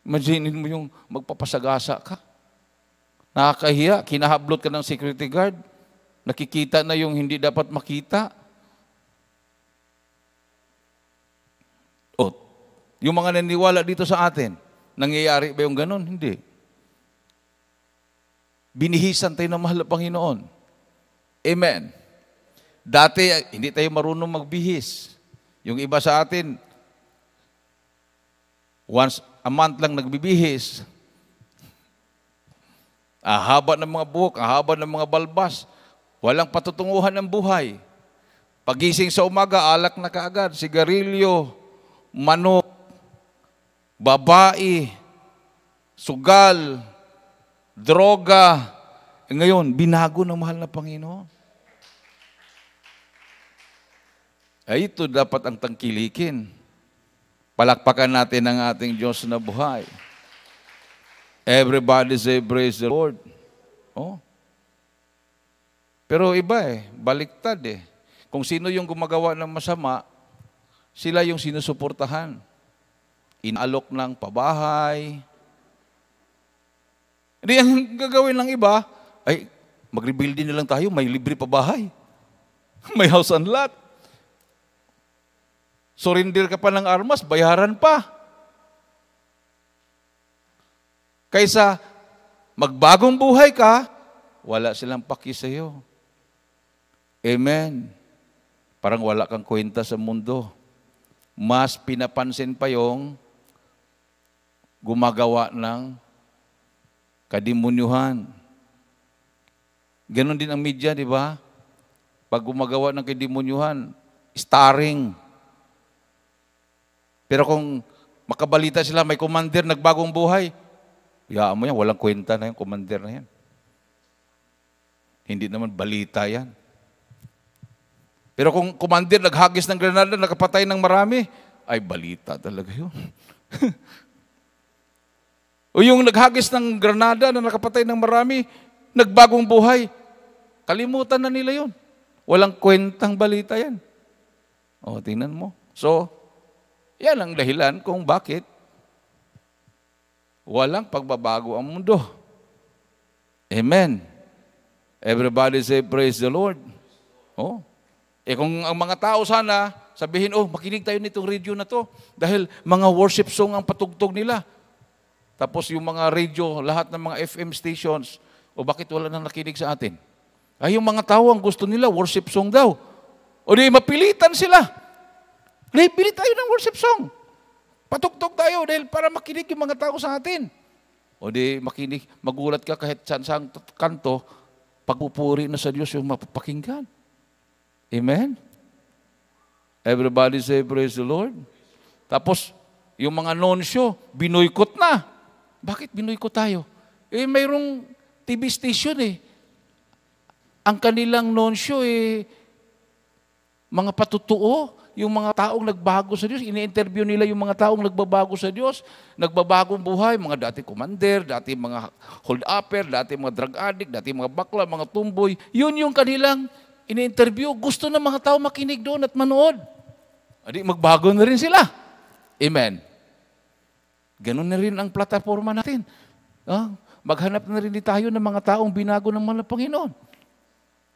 Imaginin mo yung magpapasagasa ka. Nakakahiya, kinahablot ka ng security guard. Nakikita na yung hindi dapat makita. O, yung mga naniwala dito sa atin, nangyayari ba yung ganun? Hindi. Binihisan tayo ng mahal na Panginoon. Amen. Dati, hindi tayo marunong magbihis. Yung iba sa atin, once a month lang nagbibihis. Ahaba ng mga buhok, ahaba ng mga balbas. Walang patutunguhan ng buhay. Pagising sa umaga, alak na kaagad, sigarilyo, manok, babae, sugal, droga. E ngayon, binago ng mahal na Panginoon. Ay, eh, ito dapat ang tangkilikin. Palakpakan natin ang ating Diyos na buhay. Everybody say, praise the Lord. Oh, pero iba eh, baliktad eh. Kung sino yung gumagawa ng masama, sila yung sinusuportahan. Inalok ng pabahay. Hindi, ang gagawin ng iba, ay, mag-rebuild din lang tayo, may libre pabahay. May house and lot. Surrender ka pa ng armas, bayaran pa. Kaysa magbagong buhay ka, wala silang paki sa iyo. Amen. Parang wala kang kwenta sa mundo. Mas pinapansin pa yung gumagawa ng kadimunyuhan. Ganon din ang media, di ba? Pag gumagawa ng kadimunyuhan, starring. Pero kung makabalita sila, may commander, nagbagong buhay, yaan mo yan, walang kwenta na yung commander na yan. Hindi naman balita yan. Pero kung commander naghagis ng granada, nakapatay ng marami, ay balita talaga yun. o yung naghagis ng granada na nakapatay ng marami, nagbagong buhay, kalimutan na nila yun. Walang kwentang balita yan. O, tingnan mo. So, yan ang dahilan kung bakit walang pagbabago ang mundo. Amen. Everybody say, praise the Lord. Oh, eh kung ang mga tao sana, sabihin, oh, makinig tayo nitong radio na to dahil mga worship song ang patugtog nila. Tapos yung mga radio, lahat ng mga FM stations, o oh, bakit wala nang nakinig sa atin? Ay, yung mga tao ang gusto nila, worship song daw. O di, mapilitan sila. Di, pili tayo ng worship song. Patugtog tayo dahil para makinig yung mga tao sa atin. O di, makinig, magulat ka kahit saan, saan kanto, pagpupuri na sa Diyos yung mapapakinggan. Amen? Everybody say, praise the Lord. Tapos, yung mga nonsyo, binoykot na. Bakit binoykot tayo? Eh, mayroong TV station eh. Ang kanilang non-show eh, mga patutuo, yung mga taong nagbago sa Diyos, ini-interview nila yung mga taong nagbabago sa Diyos, nagbabagong buhay, mga dati commander, dati mga hold-upper, dati mga drug addict, dati mga bakla, mga tumboy. Yun yung kanilang ini-interview, gusto ng mga tao makinig doon at manood. Adi, magbago na rin sila. Amen. Ganun na rin ang plataforma natin. Ah, maghanap na rin tayo ng mga taong binago ng mga Panginoon.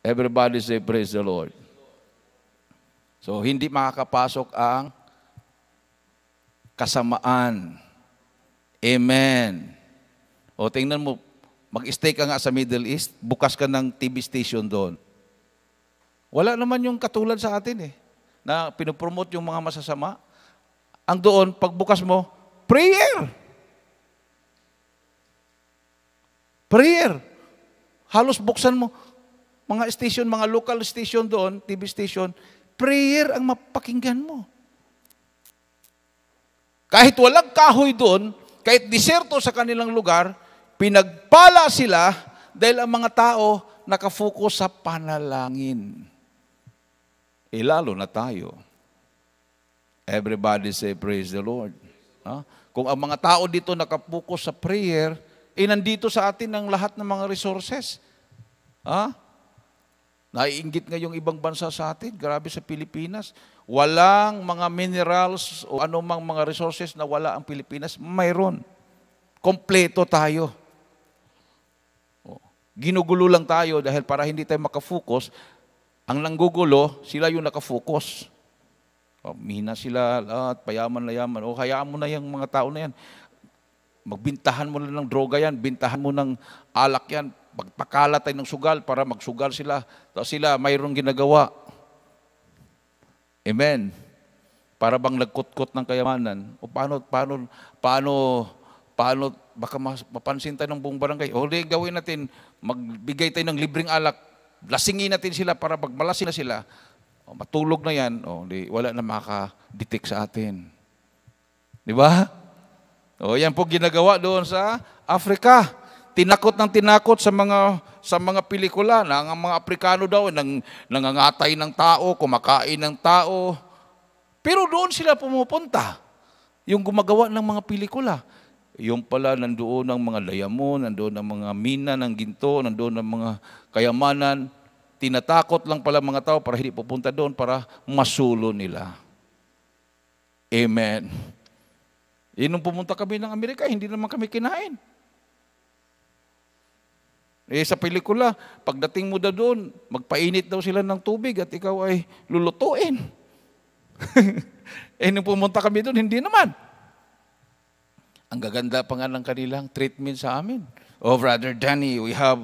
Everybody say, praise the Lord. So, hindi makakapasok ang kasamaan. Amen. O, tingnan mo, mag-stay ka nga sa Middle East, bukas ka ng TV station doon. Wala naman yung katulad sa atin eh, na pinopromote yung mga masasama. Ang doon, pagbukas mo, prayer. Prayer. Halos buksan mo, mga station, mga local station doon, TV station, prayer ang mapakinggan mo. Kahit walang kahoy doon, kahit diserto sa kanilang lugar, pinagpala sila dahil ang mga tao nakafocus sa panalangin ilalo eh, na tayo. Everybody say, praise the Lord. Ha? Kung ang mga tao dito nakapokus sa prayer, eh nandito sa atin ang lahat ng mga resources. Ha? Naiingit yung ibang bansa sa atin, grabe sa Pilipinas. Walang mga minerals o anumang mga resources na wala ang Pilipinas, mayroon. Kompleto tayo. Oh. Ginugulo lang tayo dahil para hindi tayo makafocus ang langgugulo, sila yung nakafocus. Oh, mihina sila lahat, payaman na yaman. O hayaan mo na yung mga tao na yan. Magbintahan mo na ng droga yan, bintahan mo ng alak yan, magpakala ng sugal para magsugal sila. Tapos sila mayroong ginagawa. Amen. Para bang nagkutkot ng kayamanan. O paano, paano, paano, paano, baka mas, mapansin tayo ng buong barangay. O, gawin natin, magbigay tayo ng libreng alak lasingin natin sila para pag malasing na sila, oh, matulog na yan, oh, di, wala na maka-detect sa atin. Di ba? O, oh, yan po ginagawa doon sa Africa. Tinakot ng tinakot sa mga sa mga pelikula na ang mga Aprikano daw nang nangangatay ng tao, kumakain ng tao. Pero doon sila pumupunta. Yung gumagawa ng mga pelikula. Yung pala nandoon ang mga layamon, nandoon ang mga mina ng ginto, nandoon ang mga kayamanan, tinatakot lang pala mga tao para hindi pupunta doon para masulo nila. Amen. E nung pumunta kami ng Amerika, hindi naman kami kinain. Eh sa pelikula, pagdating mo doon, magpainit daw sila ng tubig at ikaw ay lulutuin. eh nung pumunta kami doon, hindi naman. Ang gaganda pa nga ng kanilang treatment sa amin. Oh, Brother Danny, we have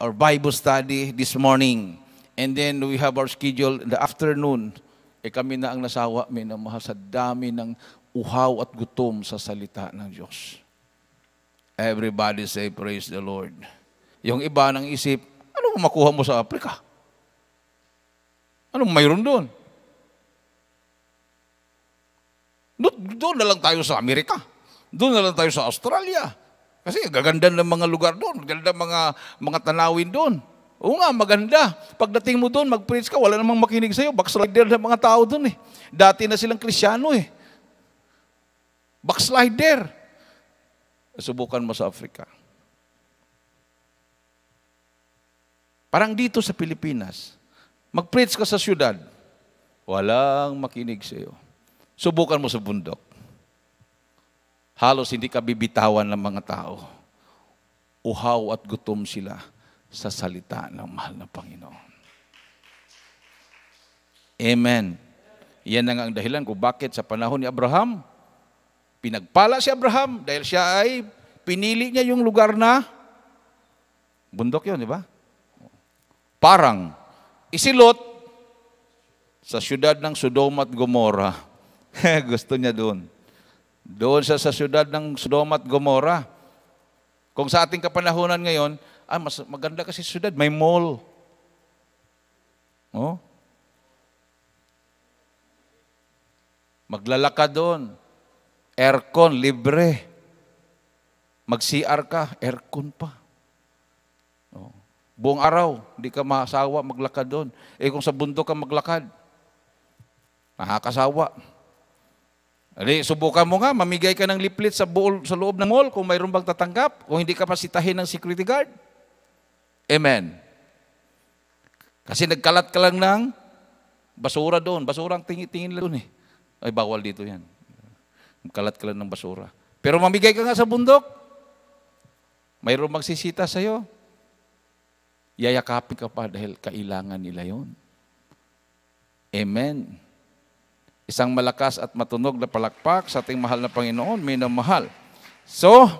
our Bible study this morning. And then we have our schedule in the afternoon. Eh kami na ang nasawa, may na mahal sa dami ng uhaw at gutom sa salita ng Diyos. Everybody say, praise the Lord. Yung iba nang isip, ano makuha mo sa Africa? Ano mayroon doon? Doon na lang tayo sa Amerika. Doon na lang tayo sa Australia. Kasi gaganda ng mga lugar doon, gaganda mga, mga tanawin doon. Oo nga, maganda. Pagdating mo doon, mag-preach ka, wala namang makinig sa'yo. Backslider ng mga tao doon eh. Dati na silang krisyano eh. Backslider. Subukan mo sa Africa. Parang dito sa Pilipinas, mag-preach ka sa syudad, walang makinig sa'yo. Subukan mo sa bundok halos hindi ka bibitawan ng mga tao. Uhaw at gutom sila sa salita ng mahal na Panginoon. Amen. Yan ang ang dahilan kung bakit sa panahon ni Abraham, pinagpala si Abraham dahil siya ay pinili niya yung lugar na bundok yon di ba? Parang isilot sa syudad ng Sodom at Gomorrah. Gusto niya doon. Doon siya sa siyudad ng Sodoma at Gomora. Kung sa ating kapanahonan ngayon, ah, mas maganda kasi siyudad, may mall. Oh? Maglalakad doon. Aircon, libre. Mag-CR ka, aircon pa. Oh. Buong araw, hindi ka masawa maglakad doon. Eh kung sa bundok ka maglakad, nakakasawa. Nakakasawa. Ali, subukan mo nga, mamigay ka ng liplit sa, buol, sa loob ng mall kung mayroon bang tatanggap, kung hindi ka pasitahin ng security guard. Amen. Kasi nagkalat ka lang ng basura doon. Basura ang tingin-tingin lang doon eh. Ay, bawal dito yan. Kalat ka lang ng basura. Pero mamigay ka nga sa bundok. Mayroon magsisita sa'yo. Yayakapin ka pa dahil kailangan nila yon. Amen. Isang malakas at matunog na palakpak sa ating mahal na Panginoon, minamahal. So,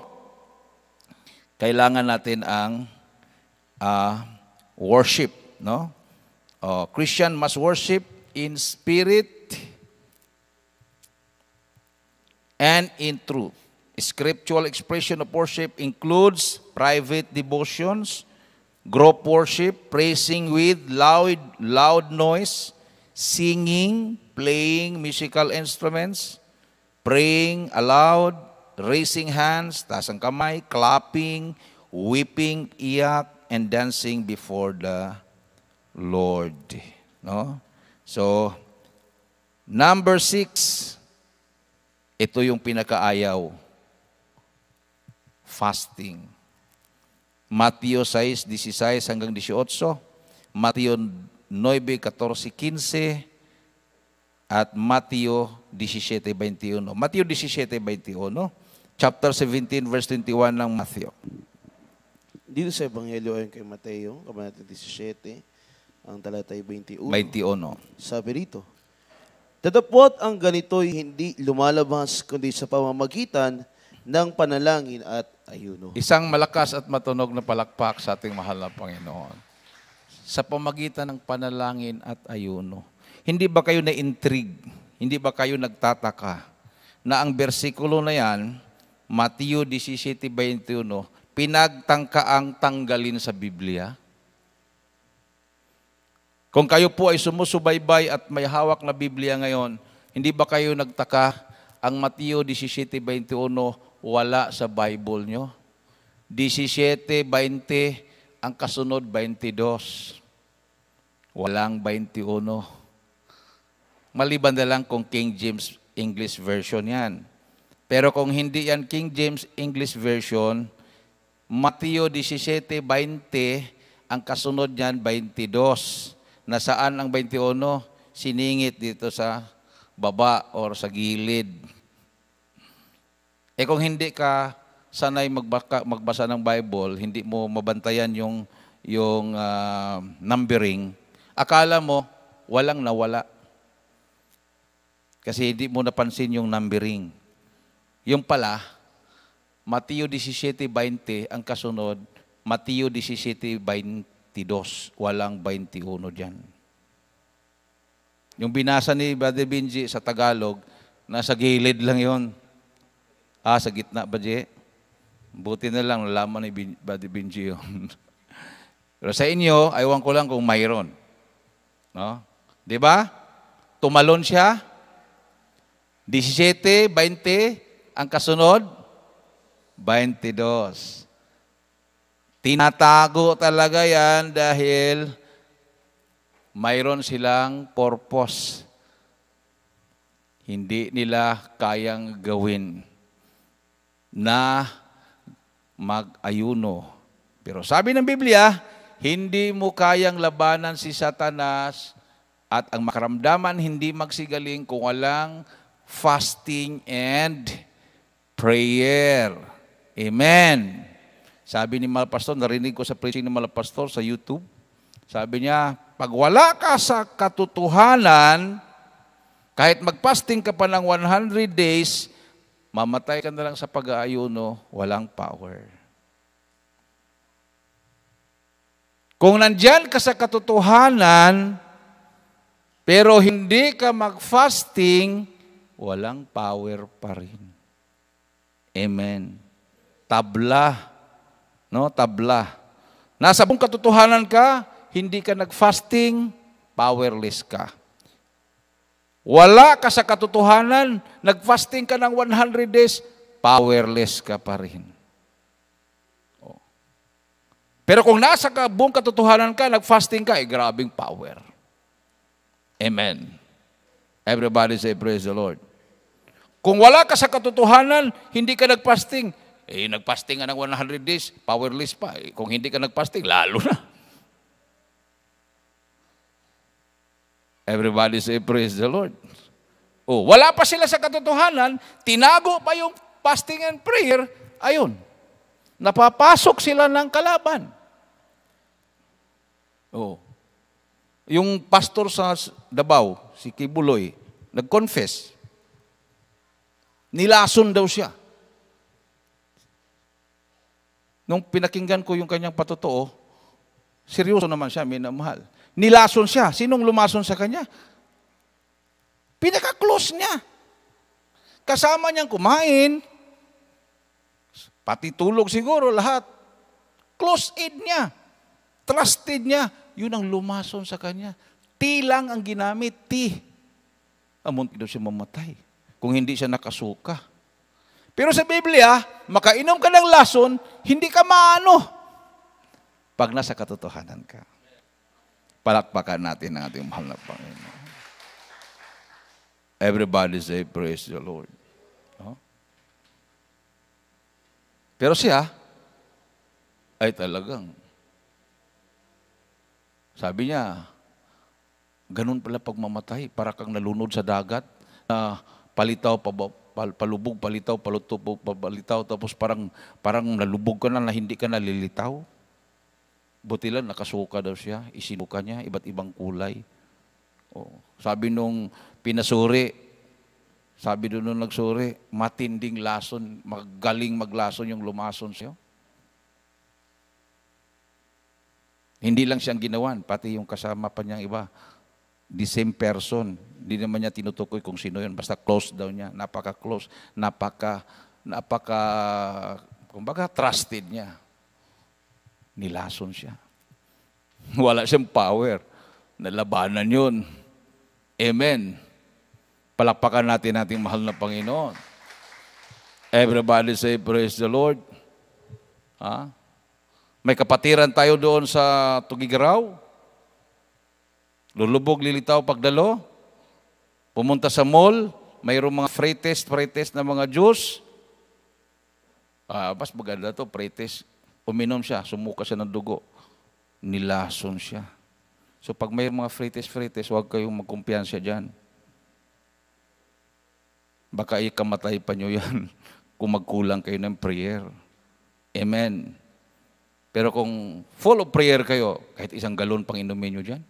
kailangan natin ang uh, worship, no? Oh, Christian must worship in spirit and in truth. Scriptural expression of worship includes private devotions, group worship, praising with loud, loud noise, singing, playing musical instruments, praying aloud, raising hands, taas ang kamay, clapping, weeping, iyak, and dancing before the Lord. No? So, number six, ito yung pinakaayaw. Fasting. Matthew 6, 16 hanggang 18. Matthew 9.14.15 at Mateo 17.21. Mateo 17.21, chapter 17, verse 21 ng Mateo. Dito sa Ebanghelyo ayon kay Mateo, Kabanata 17, ang talata ay 21. 21. Sabi rito, Dadapot ang ganito'y hindi lumalabas kundi sa pamamagitan ng panalangin at ayuno. Isang malakas at matunog na palakpak sa ating mahal na Panginoon sa pamagitan ng panalangin at ayuno. Hindi ba kayo na-intrigue? Hindi ba kayo nagtataka na ang bersikulo na yan, Matthew 17.21, pinagtangkaang tanggalin sa Biblia? Kung kayo po ay sumusubaybay at may hawak na Biblia ngayon, hindi ba kayo nagtaka ang Matthew 17.21 wala sa Bible nyo? 17.20 ang kasunod 22. Walang 21. Maliban na lang kung King James English Version yan. Pero kung hindi yan King James English Version, Mateo 17.20, ang kasunod niyan 22. Nasaan ang 21? Siningit dito sa baba or sa gilid. Eh kung hindi ka sanay magbaka, magbasa ng Bible, hindi mo mabantayan yung yung uh, numbering, Akala mo, walang nawala. Kasi hindi mo napansin yung numbering. Yung pala, Mateo 17.20, ang kasunod, Mateo 17.22, walang 21 dyan. Yung binasa ni Brother Benji sa Tagalog, nasa gilid lang yon. Ah, sa gitna ba, Jay? Buti na lang, nalaman ni Brother Benji yun. Pero sa inyo, aywan ko lang kung mayroon. No? 'Di ba? Tumalon siya. 17, 20 ang kasunod 22. Tinatago talaga 'yan dahil mayroon silang purpose. Hindi nila kayang gawin na mag-ayuno. Pero sabi ng Biblia, hindi mo kayang labanan si Satanas at ang makaramdaman hindi magsigaling kung walang fasting and prayer. Amen. Sabi ni Malpastor, narinig ko sa preaching ni Malpastor sa YouTube. Sabi niya, pag wala ka sa katotohanan, kahit magpasting ka pa ng 100 days, mamatay ka na lang sa pag-aayuno, walang power. Kung nandyan ka sa katotohanan, pero hindi ka mag-fasting, walang power pa rin. Amen. Tabla. No, tabla. Nasa buong katotohanan ka, hindi ka nag-fasting, powerless ka. Wala ka sa katotohanan, nag-fasting ka ng 100 days, powerless ka pa rin. Pero kung nasa ka, buong katotohanan ka, nag-fasting ka, eh, grabing power. Amen. Everybody say, praise the Lord. Kung wala ka sa katotohanan, hindi ka nag-fasting, eh, nag-fasting ka ng 100 days, powerless pa. Eh, kung hindi ka nag-fasting, lalo na. Everybody say, praise the Lord. Oh, wala pa sila sa katotohanan, tinago pa yung fasting and prayer, ayun, napapasok sila ng kalaban. Oh. Yung pastor sa Dabao, si Kibuloy, nag-confess. Nilason daw siya. Nung pinakinggan ko yung kanyang patotoo, seryoso naman siya, minamahal. Nilason siya. Sinong lumason sa kanya? Pinaka-close niya. Kasama niyang kumain, pati tulog siguro lahat. Close in niya. Trusted niya. Yun ang lumason sa kanya. T lang ang ginamit, T. Amunti ah, daw siya mamatay kung hindi siya nakasuka. Pero sa Biblia, makainom ka ng lason, hindi ka maano pag nasa katotohanan ka. Palakpakan natin ang ating mahal na Panginoon. Everybody say, praise the Lord. No? Pero siya, ay talagang sabi niya, ganun pala pagmamatay, para kang nalunod sa dagat, na uh, palitaw, palubog, palitaw, palutubog, palitaw, tapos parang, parang nalubog ka na na hindi ka nalilitaw. Buti lang, nakasuka daw siya, isinuka niya, iba't ibang kulay. Oh. Sabi nung pinasuri, sabi doon nung nagsuri, matinding lason, magaling maglason yung lumason siya. Hindi lang siyang ginawan, pati yung kasama pa niyang iba. The same person. Hindi naman niya tinutukoy kung sino yun. Basta close daw niya. Napaka-close. Napaka, napaka, kumbaga, trusted niya. Nilason siya. Wala siyang power. Nalabanan yun. Amen. Palakpakan natin ating mahal na Panginoon. Everybody say, praise the Lord. Ha? Huh? May kapatiran tayo doon sa Tugigaraw. Lulubog, lilitaw, pagdalo. Pumunta sa mall. Mayroong mga free test, free test na mga juice. Ah, mas maganda to, free test. Uminom siya, sumuka siya ng dugo. Nilason siya. So pag may mga free test, free test, huwag kayong magkumpiyansa dyan. Baka ikamatay pa nyo yan kung magkulang kayo ng prayer. Amen. Pero kung full of prayer kayo, kahit isang galon pang inumin nyo dyan.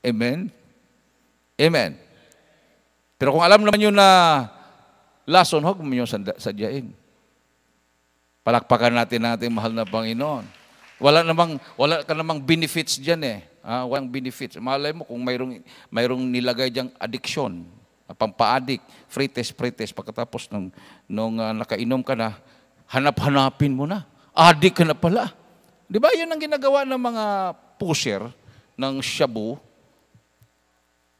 Amen? Amen. Pero kung alam naman nyo na lason, huwag mo nyo sadyain. Palakpakan natin natin, mahal na Panginoon. Wala namang, wala ka namang benefits dyan eh. Ah, walang benefits. Malay mo kung mayroong, mayroong nilagay diyang addiction, pampaadik, free test, free test, pagkatapos nung, nung uh, nakainom ka na, hanap-hanapin mo na. Adik ka na pala. Di ba yun ang ginagawa ng mga pusher ng shabu?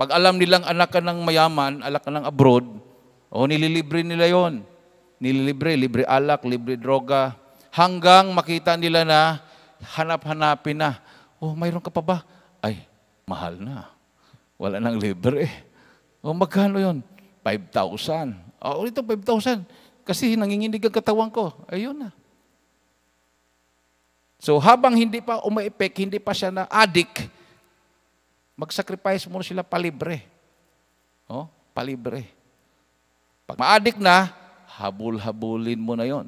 Pag alam nilang anak ka ng mayaman, anak ka ng abroad, o oh, nililibre nila yon. Nililibre, libre alak, libre droga. Hanggang makita nila na hanap-hanapin na. Oh, mayroon ka pa ba? Ay, mahal na. Wala nang libre. Oh, magkano yon? 5,000. Oh, ito 5,000. Kasi nanginginig ang katawan ko. Ayun na. So habang hindi pa umaipek, hindi pa siya na adik, mag-sacrifice muna sila palibre. Oh, palibre. Pag ma-addict na, habul-habulin mo na yon.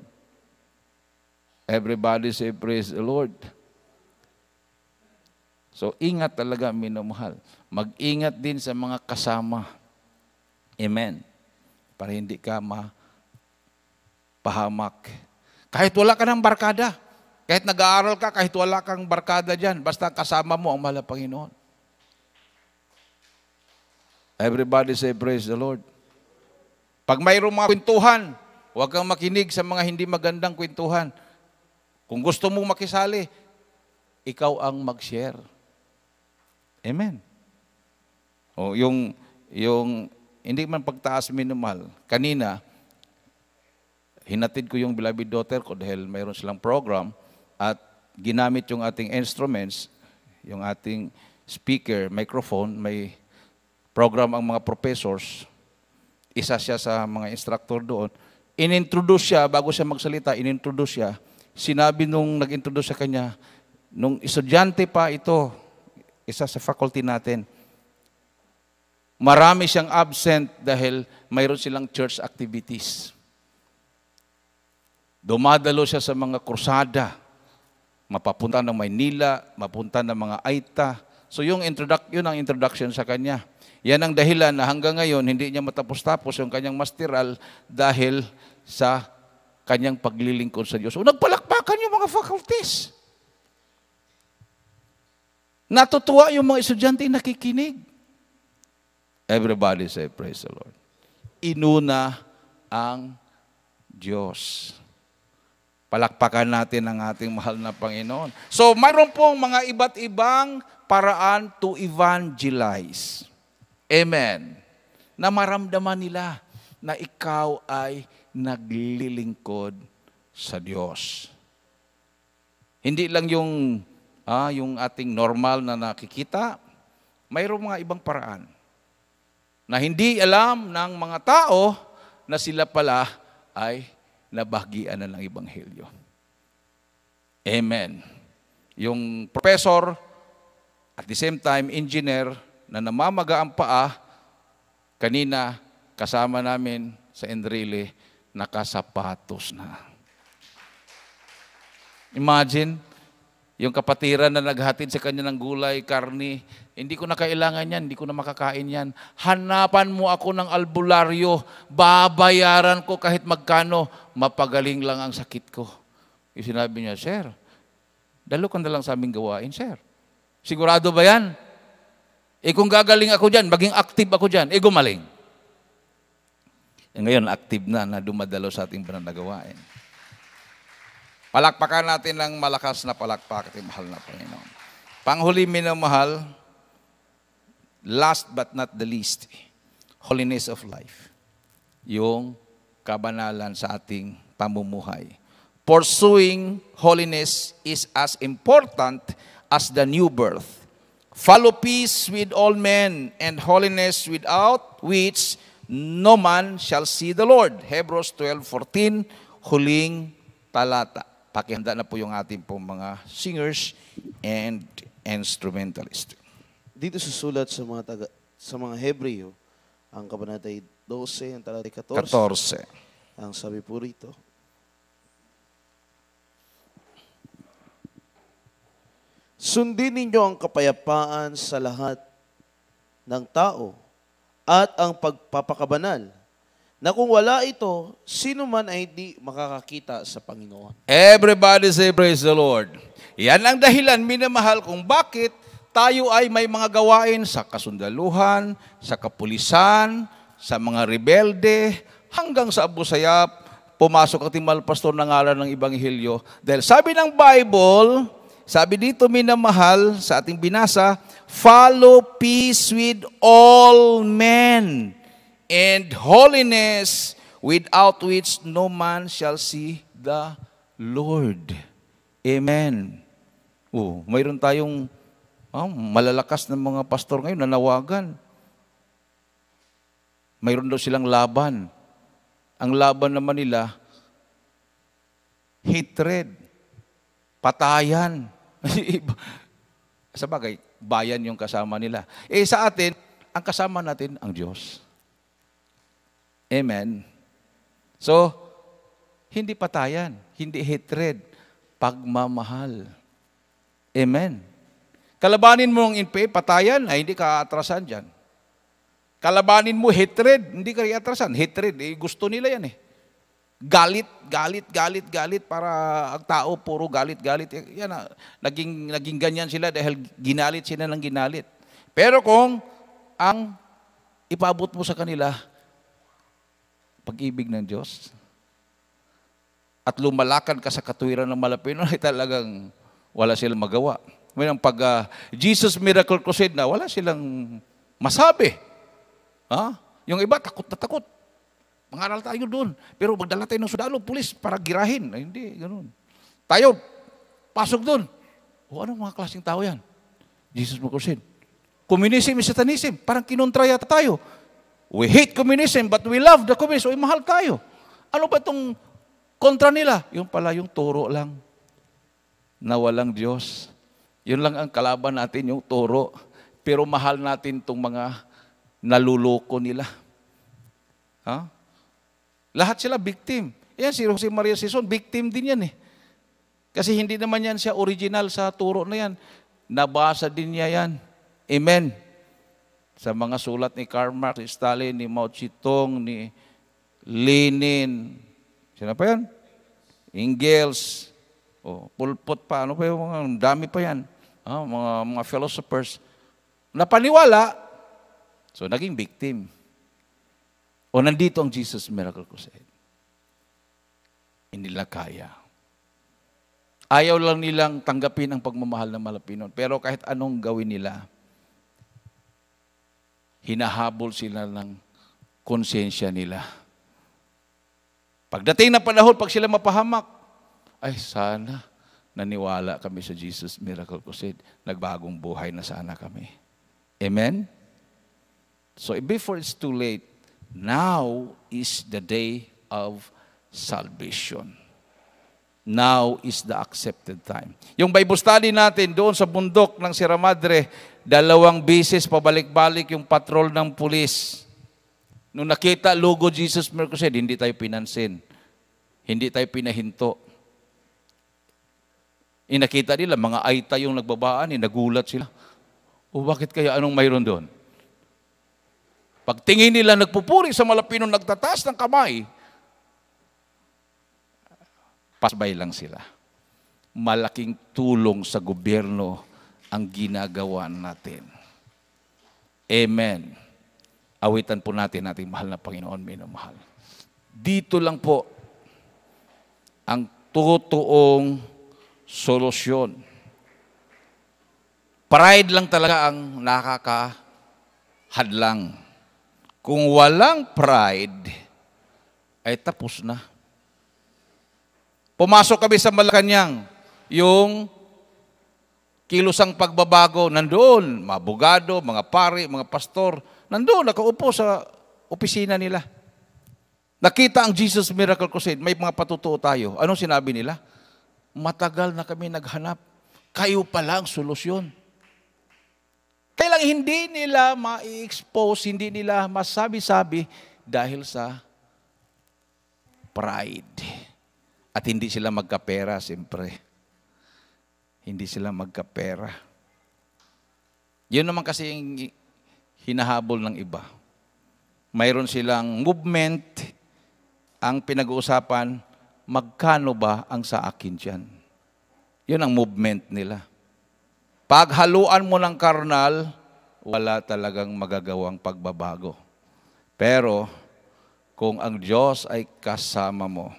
Everybody say praise the Lord. So ingat talaga minamahal. Mag-ingat din sa mga kasama. Amen. Para hindi ka mapahamak. Kahit wala ka ng barkada, kahit nag-aaral ka, kahit wala kang barkada dyan, basta kasama mo ang mahal na Panginoon. Everybody say, praise the Lord. Pag mayroong mga kwentuhan, huwag kang makinig sa mga hindi magandang kwentuhan. Kung gusto mong makisali, ikaw ang mag-share. Amen. O yung, yung hindi man pagtaas minimal, kanina, hinatid ko yung beloved daughter ko dahil mayroon silang program, at ginamit yung ating instruments, yung ating speaker, microphone, may program ang mga professors, isa siya sa mga instructor doon, inintroduce siya, bago siya magsalita, inintroduce siya, sinabi nung nag-introduce sa kanya, nung estudyante pa ito, isa sa faculty natin, marami siyang absent dahil mayroon silang church activities. Dumadalo siya sa mga kursada, mapapunta ng Maynila, mapunta ng mga Aita. So yung introduct, yun ang introduction sa kanya. Yan ang dahilan na hanggang ngayon hindi niya matapos-tapos yung kanyang masteral dahil sa kanyang paglilingkod sa Diyos. So, nagpalakpakan yung mga faculties. Natutuwa yung mga estudyante nakikinig. Everybody say, praise the Lord. Inuna ang Diyos. Palakpakan natin ang ating mahal na Panginoon. So, mayroon pong mga iba't ibang paraan to evangelize. Amen. Na maramdaman nila na ikaw ay naglilingkod sa Diyos. Hindi lang yung ah, yung ating normal na nakikita, mayroong mga ibang paraan na hindi alam ng mga tao na sila pala ay nabahagian na ng Ebanghelyo. Amen. Yung professor, at the same time, engineer, na namamaga ang paa, kanina, kasama namin sa Enrile, nakasapatos na. Imagine, yung kapatiran na naghatid sa kanya ng gulay, karni, hindi ko na kailangan yan, hindi ko na makakain yan. Hanapan mo ako ng albularyo, babayaran ko kahit magkano, mapagaling lang ang sakit ko. Yung sinabi niya, Sir, dalo ka na lang sa aming gawain, Sir. Sigurado ba yan? Eh kung gagaling ako dyan, maging active ako dyan, eh gumaling. E ngayon, active na na dumadalo sa ating pananagawain. Palakpakan natin ng malakas na palakpak, ating mahal na Panginoon. Panghuli, minamahal, last but not the least, holiness of life. Yung kabanalan sa ating pamumuhay. Pursuing holiness is as important as the new birth. Follow peace with all men and holiness without which no man shall see the Lord. Hebrews 12.14, huling talata pakihanda na po yung ating pong mga singers and instrumentalist. Dito susulat sa mga taga, sa mga Hebreo, ang kabanata 12, ang talata 14. 14. Ang sabi po rito, Sundin ninyo ang kapayapaan sa lahat ng tao at ang pagpapakabanal na kung wala ito, sino man ay hindi makakakita sa Panginoon. Everybody say praise the Lord. Yan ang dahilan, minamahal kung bakit tayo ay may mga gawain sa kasundaluhan, sa kapulisan, sa mga rebelde, hanggang sa abusayap, pumasok at timal pastor ng ngalan ng Ibanghilyo. Dahil sabi ng Bible, sabi dito minamahal sa ating binasa, follow peace with all men and holiness without which no man shall see the Lord. Amen. Oh, mayroon tayong oh, malalakas ng mga pastor ngayon nanawagan. Mayroon daw silang laban. Ang laban naman nila, hatred, patayan. sa bagay, bayan yung kasama nila. Eh sa atin, ang kasama natin, ang Diyos. Amen? So, hindi patayan, hindi hatred, pagmamahal. Amen? Kalabanin mo ang NPA, patayan, ay hindi ka atrasan dyan. Kalabanin mo hatred, hindi ka atrasan. Hatred, eh, gusto nila yan eh. Galit, galit, galit, galit para ang tao puro galit, galit. Yan, ah, naging, naging ganyan sila dahil ginalit sila ng ginalit. Pero kung ang ipabot mo sa kanila, pag-ibig ng Diyos, at lumalakad ka sa katuwiran ng malapino, ay talagang wala silang magawa. May ang pag uh, Jesus Miracle Crusade na wala silang masabi. Ha? Yung iba takot na takot. Mangaral tayo doon. Pero magdala tayo ng sundalo, pulis, para girahin. Ay, hindi, ganun. Tayo, pasok doon. O anong mga klaseng tao yan? Jesus Miracle Crusade. Communism, Satanism, parang kinontra yata tayo. We hate communism, but we love the communists. So, mahal tayo. Ano ba itong kontra nila? Yung pala, yung turo lang na walang Diyos. Yun lang ang kalaban natin, yung turo. Pero mahal natin itong mga naluloko nila. Ha? Lahat sila victim. Yan, si Jose Maria Sison, victim din yan eh. Kasi hindi naman yan siya original sa turo na yan. Nabasa din niya yan. Amen sa mga sulat ni Karl Marx, ni Stalin, ni Mao Zedong, ni Lenin, sino pa yan? Engels, oh, Pulpot pa, ano pa yung dami pa yan, ah, mga, mga philosophers. Napaniwala, so naging victim. O nandito ang Jesus Miracle Crusade. Hindi nila kaya. Ayaw lang nilang tanggapin ang pagmamahal ng Malapinon. Pero kahit anong gawin nila, hinahabol sila ng konsensya nila. Pagdating na panahon, pag sila mapahamak, ay sana naniwala kami sa Jesus Miracle Crusade. Nagbagong buhay na sana kami. Amen? So before it's too late, now is the day of salvation. Now is the accepted time. Yung Bible study natin doon sa bundok ng Sierra Madre, dalawang bisis pabalik-balik yung patrol ng pulis. Nung nakita logo Jesus Mercosur, hindi tayo pinansin. Hindi tayo pinahinto. Inakita eh, nila, mga aita yung nagbabaan, eh, nagulat sila. O bakit kaya anong mayroon doon? Pagtingin nila nagpupuri sa malapinong nagtatas ng kamay, pasbay lang sila. Malaking tulong sa gobyerno ang ginagawa natin. Amen. Awitan po natin ating mahal na Panginoon, minamahal. Dito lang po ang totoong solusyon. Pride lang talaga ang nakakahadlang. Kung walang pride, ay tapos na. Pumasok kami sa Malacanang, yung kilusang pagbabago nandoon, mga abogado, mga pari, mga pastor, nandoon nakaupo sa opisina nila. Nakita ang Jesus Miracle Crusade, may mga patutuo tayo. Anong sinabi nila? Matagal na kami naghanap. Kayo pala ang solusyon. Kailang hindi nila ma-expose, hindi nila masabi-sabi dahil sa pride. At hindi sila magkapera, siyempre. Hindi sila magkapera. Yun naman kasi yung hinahabol ng iba. Mayroon silang movement, ang pinag-uusapan, magkano ba ang sa akin dyan? Yun ang movement nila. Paghaluan mo ng karnal, wala talagang magagawang pagbabago. Pero, kung ang Diyos ay kasama mo,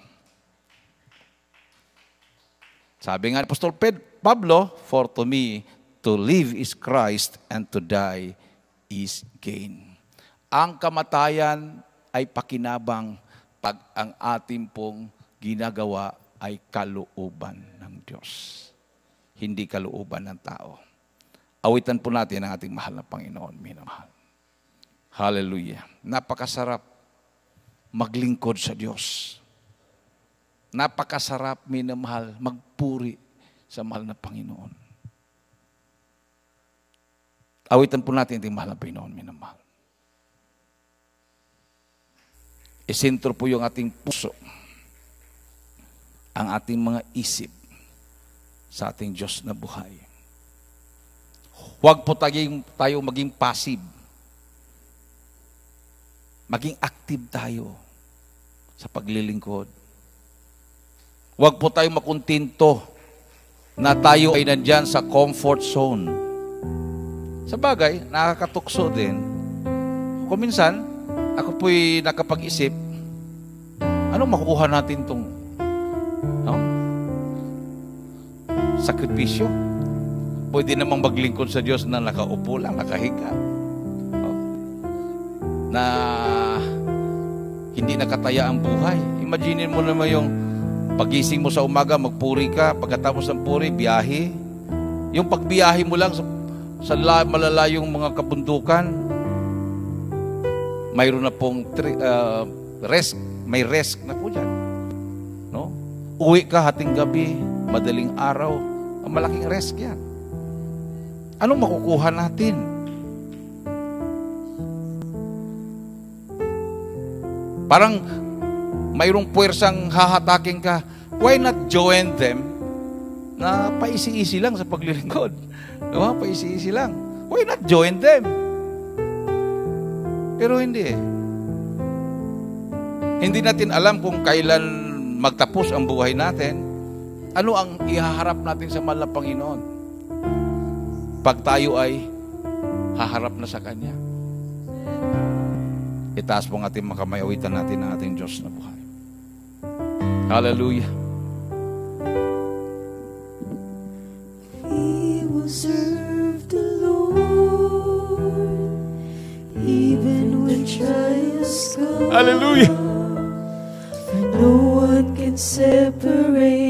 sabi nga Apostol Pablo, For to me, to live is Christ and to die is gain. Ang kamatayan ay pakinabang pag ang ating pong ginagawa ay kalooban ng Diyos. Hindi kalooban ng tao. Awitan po natin ang ating mahal na Panginoon, minamahal. Hallelujah. Napakasarap maglingkod sa Diyos. Napakasarap, minamahal, magpuri sa mahal na Panginoon. Awitan po natin ating mahal na Panginoon, minamahal. Isentro po yung ating puso, ang ating mga isip sa ating Diyos na buhay. Huwag po tayong, tayo maging passive. Maging active tayo sa paglilingkod Huwag po tayong makuntinto na tayo ay nandyan sa comfort zone. Sa bagay, nakakatukso din. Kung minsan, ako po'y nakapag-isip, anong makukuha natin itong no? sakripisyo? Pwede namang maglingkod sa Diyos na nakaupo lang, nakahiga. No? Na hindi nakataya ang buhay. Imaginin mo naman yung Pagising mo sa umaga, magpuri ka. Pagkatapos ng puri, biyahe. Yung pagbiyahe mo lang sa, sa malalayong mga kabundukan, mayroon na pong tri, uh, rest, may rest na po dyan. No? Uwi ka hating gabi, madaling araw, ang malaking rest yan. Anong makukuha natin? Parang mayroong puwersang hahatakin ka, why not join them na paisi-isi lang sa paglilingkod? Diba? Paisi-isi lang. Why not join them? Pero hindi eh. Hindi natin alam kung kailan magtapos ang buhay natin. Ano ang ihaharap natin sa mahal na Panginoon? Pag tayo ay haharap na sa Kanya. Itaas po ang ating makamayawitan natin ang ating Diyos na buhay. Hallelujah. He will serve the Lord even when trials come. Hallelujah. For no one can separate.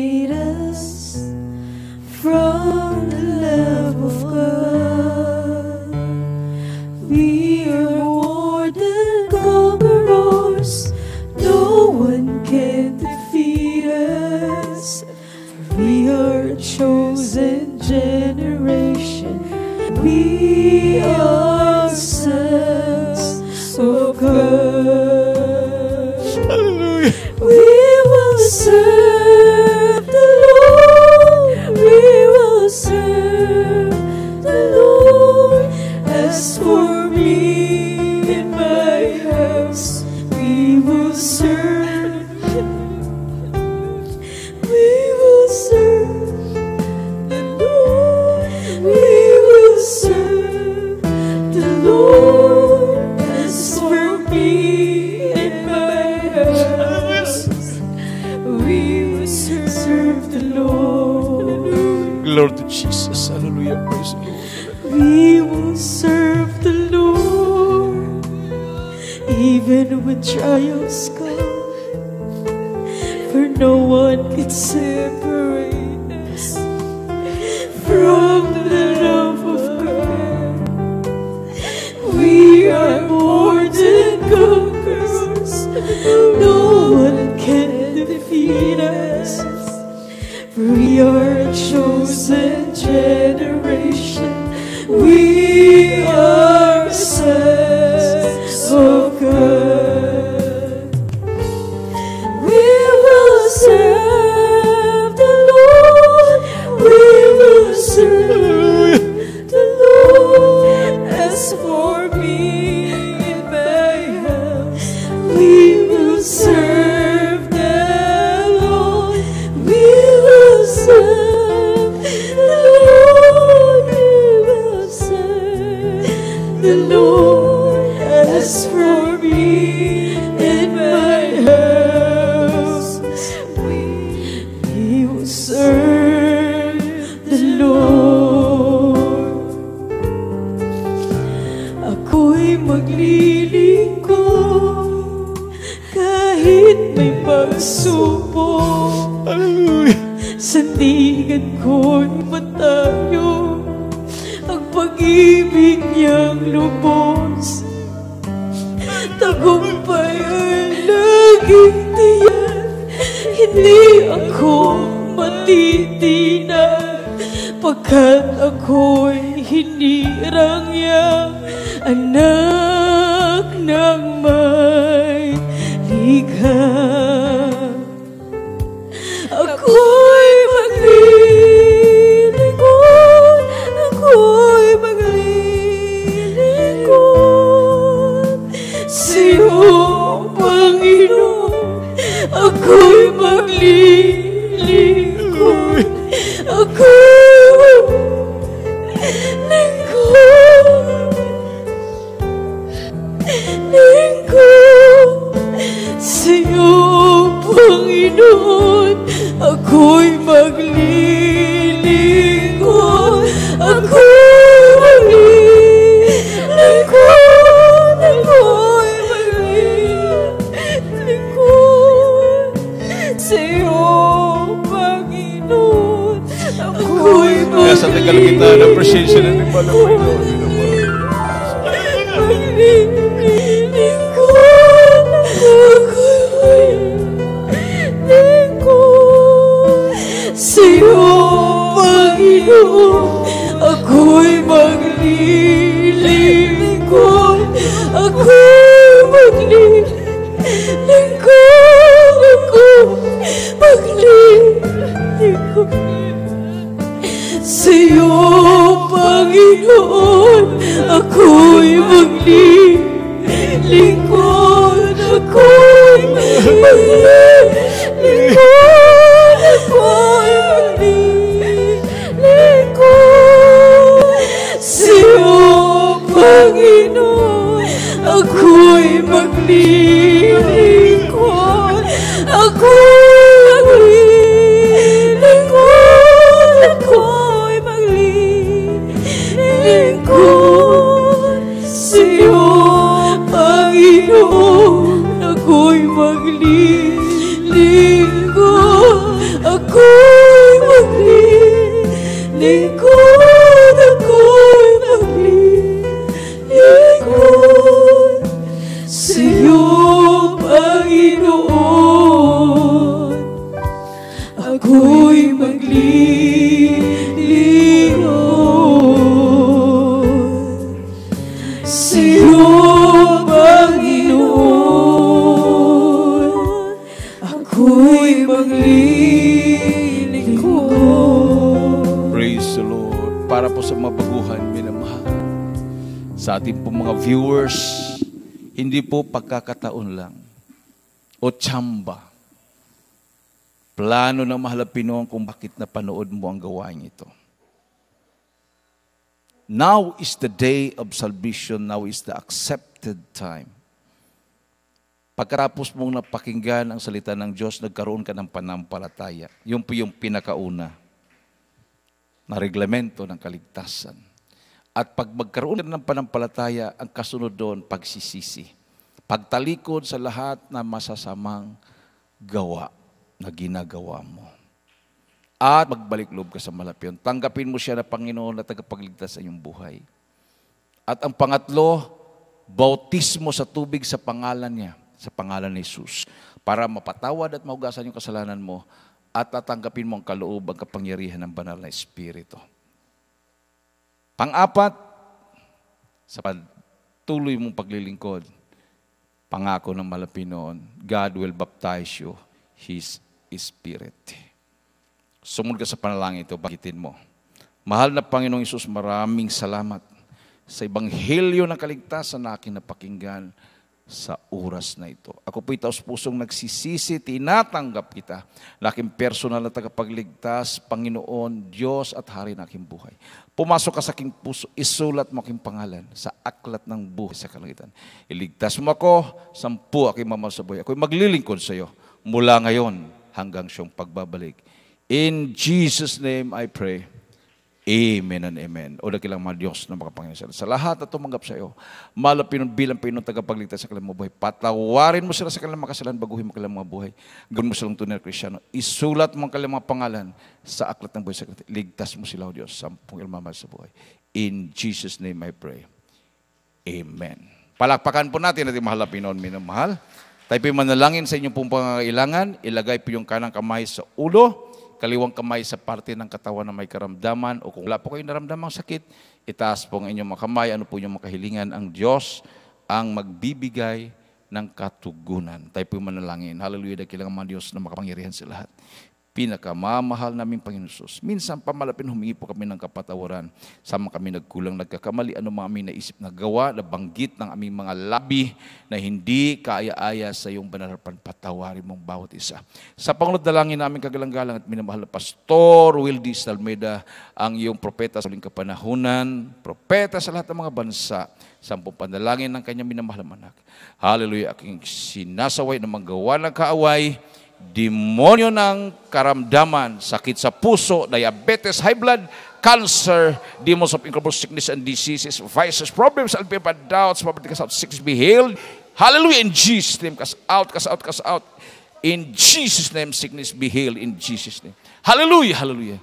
ako'y maglilingkod, ako'y maglilingkod. po pagkakataon lang o tsamba. Plano ng mahal Pinoon kung bakit napanood mo ang gawain ito. Now is the day of salvation. Now is the accepted time. Pagkarapos mong napakinggan ang salita ng Diyos, nagkaroon ka ng panampalataya. Yun po yung pinakauna na reglamento ng kaligtasan. At pag magkaroon ka ng panampalataya, ang kasunod doon, pagsisisi. Pagtalikod sa lahat na masasamang gawa na ginagawa mo. At magbalik loob ka sa malapyon. Tanggapin mo siya na Panginoon na tagapagligtas sa iyong buhay. At ang pangatlo, bautismo sa tubig sa pangalan niya, sa pangalan ni Jesus, para mapatawad at maugasan yung kasalanan mo at tatanggapin mo ang kaloob ang kapangyarihan ng banal na Espiritu. Pang-apat, sa patuloy mong paglilingkod, Pangako ng Malapinoon, God will baptize you His Spirit. Sumunod ka sa panalangin ito, bakitin mo. Mahal na Panginoong Isus, maraming salamat sa Ebanghelyo ng Kaligtasan na aking napakinggan sa oras na ito. Ako po'y taos pusong nagsisisi, tinatanggap kita. Laking personal na tagapagligtas, Panginoon, Diyos at Hari ng aking buhay. Pumasok ka sa aking puso, isulat mo aking pangalan sa aklat ng buhay sa kalangitan. Iligtas mo ako, sampu aking mamahal sa buhay. Ako'y maglilingkod sa iyo mula ngayon hanggang siyong pagbabalik. In Jesus' name I pray. Amen and amen. O dakilang mga Diyos na makapangyarihan sa lahat at tumanggap sa iyo. Malang bilang pinong tagapagligtas sa kanilang mga buhay. Patawarin mo sila sa kanilang makasalan, baguhin mo kanilang mga buhay. Gawin mo silang tunay na krisyano. Isulat mo ang kanilang mga pangalan sa aklat ng buhay. Ligtas mo sila, O Diyos, sa pong ilmamahal sa buhay. In Jesus' name I pray. Amen. Palakpakan po natin natin mahal na Pinoon, minamahal. Tayo po manalangin sa inyong pong pangangailangan. Ilagay po yung kanang kamay sa ulo kaliwang kamay sa parte ng katawan na may karamdaman o kung wala po kayong naramdamang sakit, itaas po ang inyong mga kamay. Ano po inyong makahilingan? Ang Diyos ang magbibigay ng katugunan. Tayo po manalangin. Hallelujah, dahil ang mga Diyos na makapangyarihan sa lahat pinakamamahal namin Panginoon Sus. Minsan pamalapin humingi po kami ng kapatawaran. Sama kami nagkulang, nagkakamali, ano mga aming naisip na gawa, nabanggit ng aming mga labi na hindi kaya aya sa iyong banarapan. Patawarin mong bawat isa. Sa pangunod dalangin namin kagalang-galang at minamahal na Pastor Wildy Salmeda, ang iyong propeta sa uling kapanahunan, propeta sa lahat ng mga bansa, sampung panalangin ng kanyang minamahal na anak. Hallelujah, aking sinasaway ng mga gawa ng kaaway, demonyo ng karamdaman, sakit sa puso, diabetes, high blood, cancer, demons of incurable sickness and diseases, vices, problems, and paper, doubts, poverty, cast out, sickness, be healed. Hallelujah, in Jesus' name, cast out, cast out, cast out. In Jesus' name, sickness be healed, in Jesus' name. Hallelujah, hallelujah.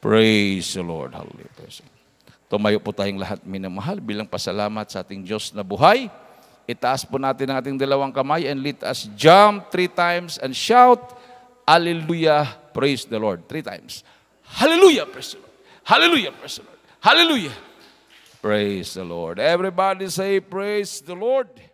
Praise the Lord, hallelujah. Praise the Lord. Tumayo po tayong lahat, minamahal, bilang pasalamat sa ating Diyos na buhay. Itaas po natin ang ating dalawang kamay and let us jump three times and shout, Hallelujah, praise the Lord. Three times. Hallelujah, praise the Lord. Hallelujah, praise the Lord. Hallelujah. Praise the Lord. Everybody say, Praise the Lord.